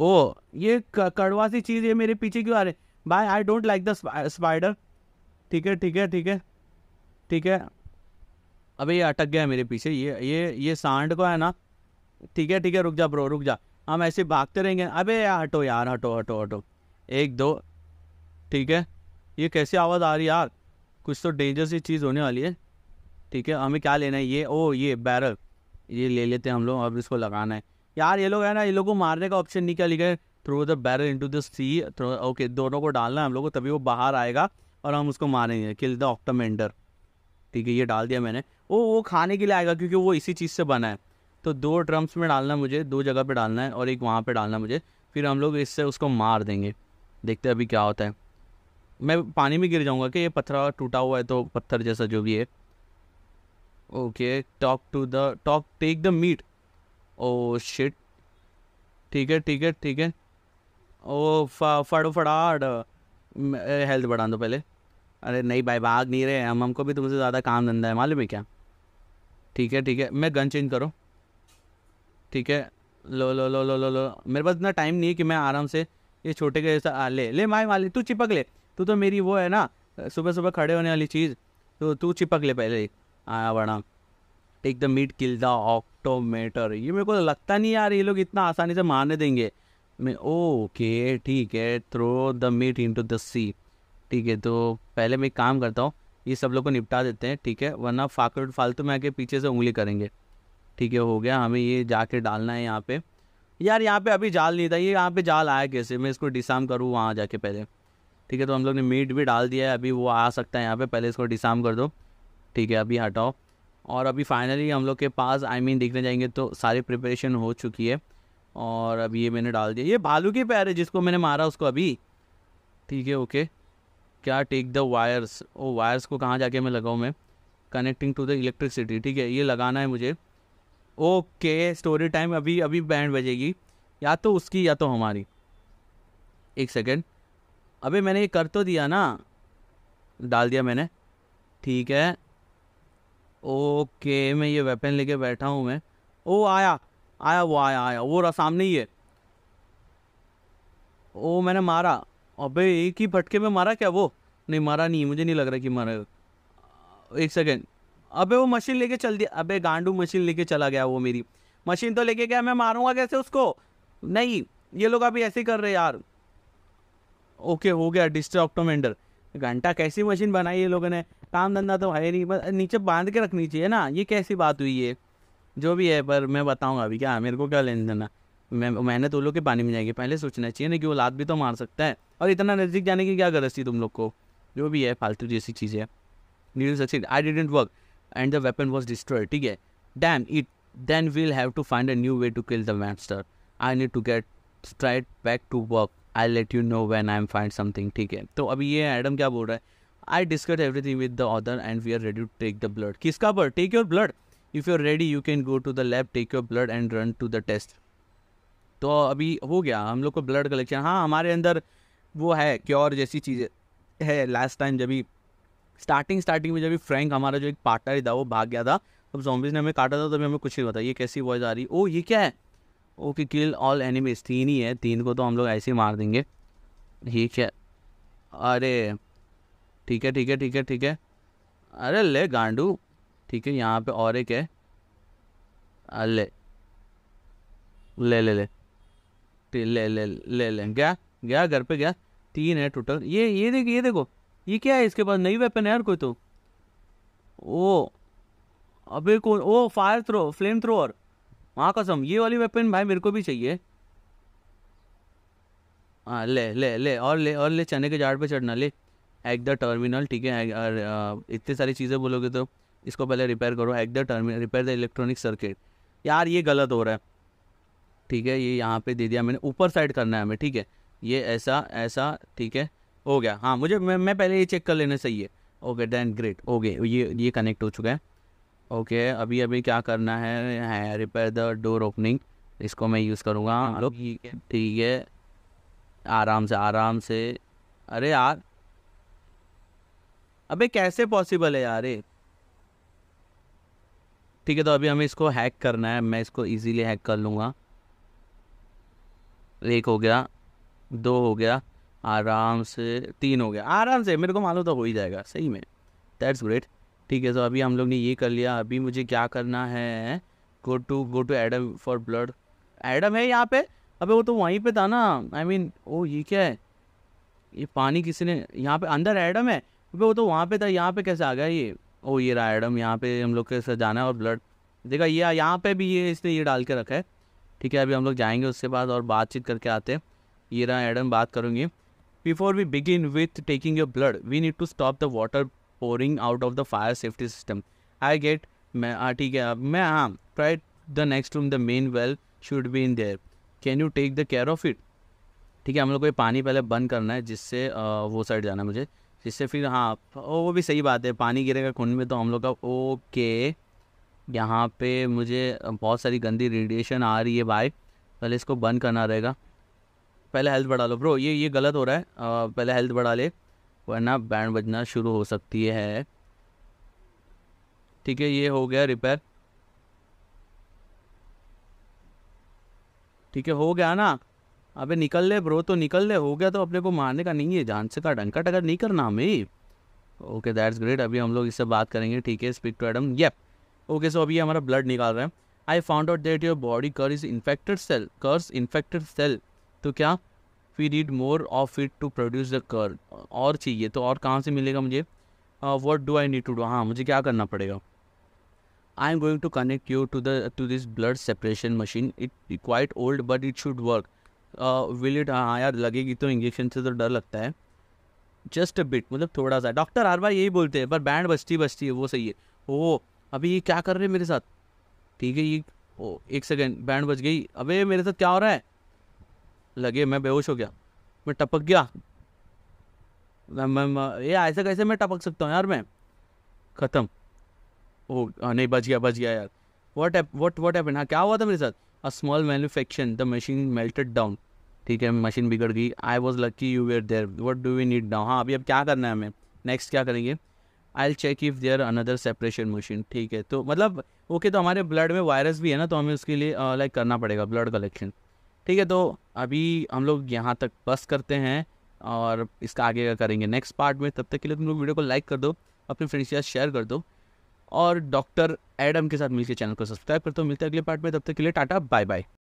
ओ ये कड़वा सी चीज़ ये मेरे पीछे क्यों आ रही भाई I don't like the spider ठीक है ठीक है ठीक है ठीक है अबे ये अटक गया है मेरे पीछे ये ये ये सांड को है ना ठीक है ठीक है रुक जा ब्रो रुक जा हम ऐसे भागते रहेंगे अबे यार हटो यार हटो हटो हटो एक दो ठीक है ये कैसी आवाज़ आ रही है यार कुछ तो डेंजर सी चीज़ होने वाली है ठीक है हमें क्या लेना है ये ओ ये बैरल ये ले लेते हैं हम लोग अब इसको लगाना है यार ये लोग है ना ये लोग को मारने का ऑप्शन नहीं क्या लिखा है through the barrel into the sea throw okay दोनों को डालना है हम लोग को तभी वो बाहर आएगा और हम उसको मारेंगे किल द ऑक्टमेंडर ठीक है ये डाल दिया मैंने वो वो खाने के लिए आएगा क्योंकि वो इसी चीज़ से बना है तो दो ड्रम्स में डालना मुझे दो जगह पे डालना है और एक वहाँ पे डालना मुझे फिर हम लोग इससे उसको मार देंगे देखते हैं अभी क्या होता है मैं पानी में गिर जाऊँगा कि ये पत्थर टूटा हुआ है तो पत्थर जैसा जो भी है okay talk to the talk take the meat oh shit ठीक है ठीक है ठीक है ओ फड़ाड हेल्थ बढ़ा दो पहले अरे नहीं भाई भाग नहीं रहे हम हमको भी तुमसे ज़्यादा काम धंधा है मालूम है क्या ठीक है ठीक है मैं गन चेंज करो ठीक है लो लो लो लो लो लो मेरे पास इतना टाइम नहीं है कि मैं आराम से ये छोटे के जैसा ले ले माए माले तू चिपक ले तू तो मेरी वो है ना सुबह सुबह खड़े होने वाली चीज़ तो तू चिपक ले पहले आया बड़ा take the meat kill the Octomator ये मेरे को लगता नहीं यार ये लोग इतना आसानी से मारने देंगे मैं ओके ठीक है throw the meat into the sea ठीक है तो पहले मैं एक काम करता हूँ ये सब लोग को निपटा देते हैं ठीक है वरना फाकड़ फालतू में आके पीछे से उंगली करेंगे ठीक है हो गया हमें ये जाके डालना है यहाँ पे यार यहाँ पे अभी जाल नहीं था ये यहाँ पे जाल आया कैसे मैं इसको डिसाम करूँ वहाँ जाके पहले ठीक है तो हम लोग ने मीट भी डाल दिया है अभी वो आ सकता है यहाँ पे पहले इसको डिसाम कर दो ठीक है अभी हटाओ और अभी फाइनली हम लोग के पास आई I मीन mean, देखने जाएंगे तो सारी प्रिपरेशन हो चुकी है और अभी ये मैंने डाल दिया ये भालू के पैर है जिसको मैंने मारा उसको अभी ठीक है ओके क्या take the wires oh wires को कहाँ जाके मैं लगाऊँ मैं कनेक्टिंग टू द इलेक्ट्रिसिटी ठीक है ये लगाना है मुझे ओके स्टोरी टाइम अभी अभी बैंड बजेगी या तो उसकी या तो हमारी एक सेकेंड अभी मैंने ये कर तो दिया ना डाल दिया मैंने ठीक है ओके मैं ये वेपन लेके बैठा हूँ मैं ओ आया आया वो आया आया वो रहा सामने ही है ओ मैंने मारा अबे एक ही फटके में मारा क्या वो नहीं मारा नहीं मुझे नहीं लग रहा कि मारा एक सेकेंड अबे वो मशीन लेके चल दिया अबे गांडू मशीन लेके चला गया वो मेरी मशीन तो लेके गया मैं मारूंगा कैसे उसको नहीं ये लोग अभी ऐसे कर रहे यार ओके हो गया डिस्ट्रॉक्टोमेंडर घंटा कैसी मशीन बनाई ये लोगों ने काम धंधा तो है नहीं बस नीचे बांध के रखनी चाहिए ना ये कैसी बात हुई है जो भी है पर मैं बताऊँगा अभी क्या मेरे को क्या लेन देना मैं मेहनत तो वो लोग के पानी में जाएंगे पहले सोचना चाहिए ना कि वो लात भी तो मार सकता है और इतना नज़दीक जाने की क्या गरज थी तुम लोग को जो भी है फालतू जैसी चीज़ें Neil success I didn't work and the weapon was destroy ठीक है damn it then we'll have to find a new way to kill the monster I need to get straight back to work I let you know when I am find something ठीक है तो अभी ये Adam क्या बोल रहा है I discuss everything with the other and we are ready to take the blood किसका bird take your blood if you are ready you can go to the lab take your blood and run to the test तो अभी हो गया हम लोग को blood collection हाँ हमारे अंदर वो है क्योर जैसी चीज़ें है लास्ट टाइम जब भी स्टार्टिंग स्टार्टिंग में जब भी फ्रैंक हमारा जो एक पार्टनर था वो भाग गया था अब जॉम्बिस ने हमें काटा था तभी हमें कुछ नहीं पता ये कैसी वॉइस आ रही ओ ये क्या है ओके किल ऑल एनिमीज तीन ही है तीन को तो हम लोग ऐसे ही मार देंगे ये क्या अरे ठीक है ठीक है ठीक है ठीक है अरे ले गांडू ठीक है यहाँ पे और एक है ले ले ले ले ले ले ले ले गया गया घर पे गया तीन है टोटल ये ये देखो ये देखो ये क्या है इसके पास नई वेपन है यार कोई तो ओ अबे को ओ फायर थ्रो फ्लेम थ्रोअर वहाँ कसम ये वाली वेपन भाई मेरे को भी चाहिए हाँ ले ले ले और ले और ले चने के जाड़ पे चढ़ना ले एक द टर्मिनल ठीक है और इतनी सारी चीज़ें बोलोगे तो इसको पहले रिपेयर करो एक the terminal repair the electronic circuit यार ये गलत हो रहा है ठीक है ये यहाँ पे दे दिया मैंने ऊपर साइड करना है हमें ठीक है ये ऐसा ऐसा ठीक है हो गया हाँ मुझे मैं, मैं पहले ये चेक कर लेना सही है ओके दैन ग्रेट ओके ये ये कनेक्ट हो चुका है ओके अभी अभी क्या करना है, है रिपेयर द डोर ओपनिंग इसको मैं यूज़ करूँगा हाँ, ठीक है आराम से आराम से अरे यार अबे कैसे पॉसिबल है यार ये ठीक है तो अभी हमें इसको हैक करना है मैं इसको इजीली हैक कर लूँगा एक हो गया दो हो गया आराम से तीन हो गया आराम से मेरे को मालूम तो हो ही जाएगा सही में दैट्स ग्रेट ठीक है सो अभी हम लोग ने ये कर लिया अभी मुझे क्या करना है go to go to Adam for blood Adam है यहाँ पे अबे वो तो वहीं पे था ना आई I मीन mean, ओ ये क्या है ये पानी किसी ने यहाँ पे अंदर एडम है अबे वो तो वहाँ पे था यहाँ पे कैसे आ गया ये ओ ये रहा एडम यहाँ पे हम लोग कैसे जाना है और ब्लड देखा ये यह, यहाँ पे भी ये इसने ये डाल के रखा है ठीक है अभी हम लोग जाएंगे उसके बाद और बातचीत करके आते हैं ये रहा एडम बात करूँगी Before we begin with taking your blood, we need to stop the water pouring out of the fire safety system. I get, ठीक है मैं हाँ try the next room the main well should be in there. Can you take the care of it? ठीक है हम लोग को ये पानी पहले बंद करना है जिससे वो साइड जाना है मुझे जिससे फिर हाँ वो भी सही बात है पानी गिरेगा खून में तो हम लोग का ओके यहाँ पे मुझे बहुत सारी गंदी रेडिएशन आ रही है भाई पहले इसको बंद करना रहेगा पहले हेल्थ बढ़ा लो ब्रो ये ये गलत हो रहा है आ, पहले हेल्थ बढ़ा ले वरना बैंड बजना शुरू हो सकती है ठीक है ये हो गया रिपेयर ठीक है हो गया ना अबे निकल ले ब्रो तो निकल ले हो गया तो अपने को मारने का नहीं है जान से का डंका टकर नहीं करना हमें ओके दैट्स ग्रेट अभी हम लोग इससे बात करेंगे ठीक है speak to Adam yep okay so अभी हमारा ब्लड निकाल रहे हैं I found out that your body core is infected cell curse infected cell तो क्या we need more of it to produce the core और चाहिए तो और कहाँ से मिलेगा मुझे what do I need to do हाँ मुझे क्या करना पड़ेगा I am going to connect you to the to this blood separation machine it quite old but it should work will it हाँ यार लगेगी तो इंजेक्शन से तो डर लगता है जस्ट अ बिट मतलब थोड़ा सा डॉक्टर हर बार यही बोलते हैं पर बैंड बजती बजती है वो सही है ओ अभी ये क्या कर रहे हैं मेरे साथ ठीक है ये ओ एक सेकेंड बैंड बज गई अबे मेरे साथ क्या हो रहा है लगे मैं बेहोश हो गया मैं टपक गया मैं, मैं ये ऐसे कैसे मैं टपक सकता हूँ यार मैं ख़त्म ओ हाँ, नहीं बच गया बच गया यार वट वट वट हैपन हाँ क्या हुआ था मेरे साथ a small manufacture the machine melted down ठीक है मशीन बिगड़ गई I was lucky you were there what do we need down हाँ अभी अब क्या करना है हमें नेक्स्ट क्या करेंगे I check if there another separation machine ठीक है तो मतलब ओके okay, तो हमारे ब्लड में वायरस भी है ना तो हमें उसके लिए लाइक करना पड़ेगा ब्लड कलेक्शन ठीक है तो अभी हम लोग यहाँ तक बस करते हैं और इसका आगे का करेंगे नेक्स्ट पार्ट में तब तक के लिए तुम लोग वीडियो को लाइक कर दो अपने फ्रेंड्स के साथ शेयर कर दो और डॉक्टर एडम के साथ मिलकर चैनल को सब्सक्राइब कर दो मिलते हैं अगले पार्ट में तब तक के लिए टाटा बाय बाय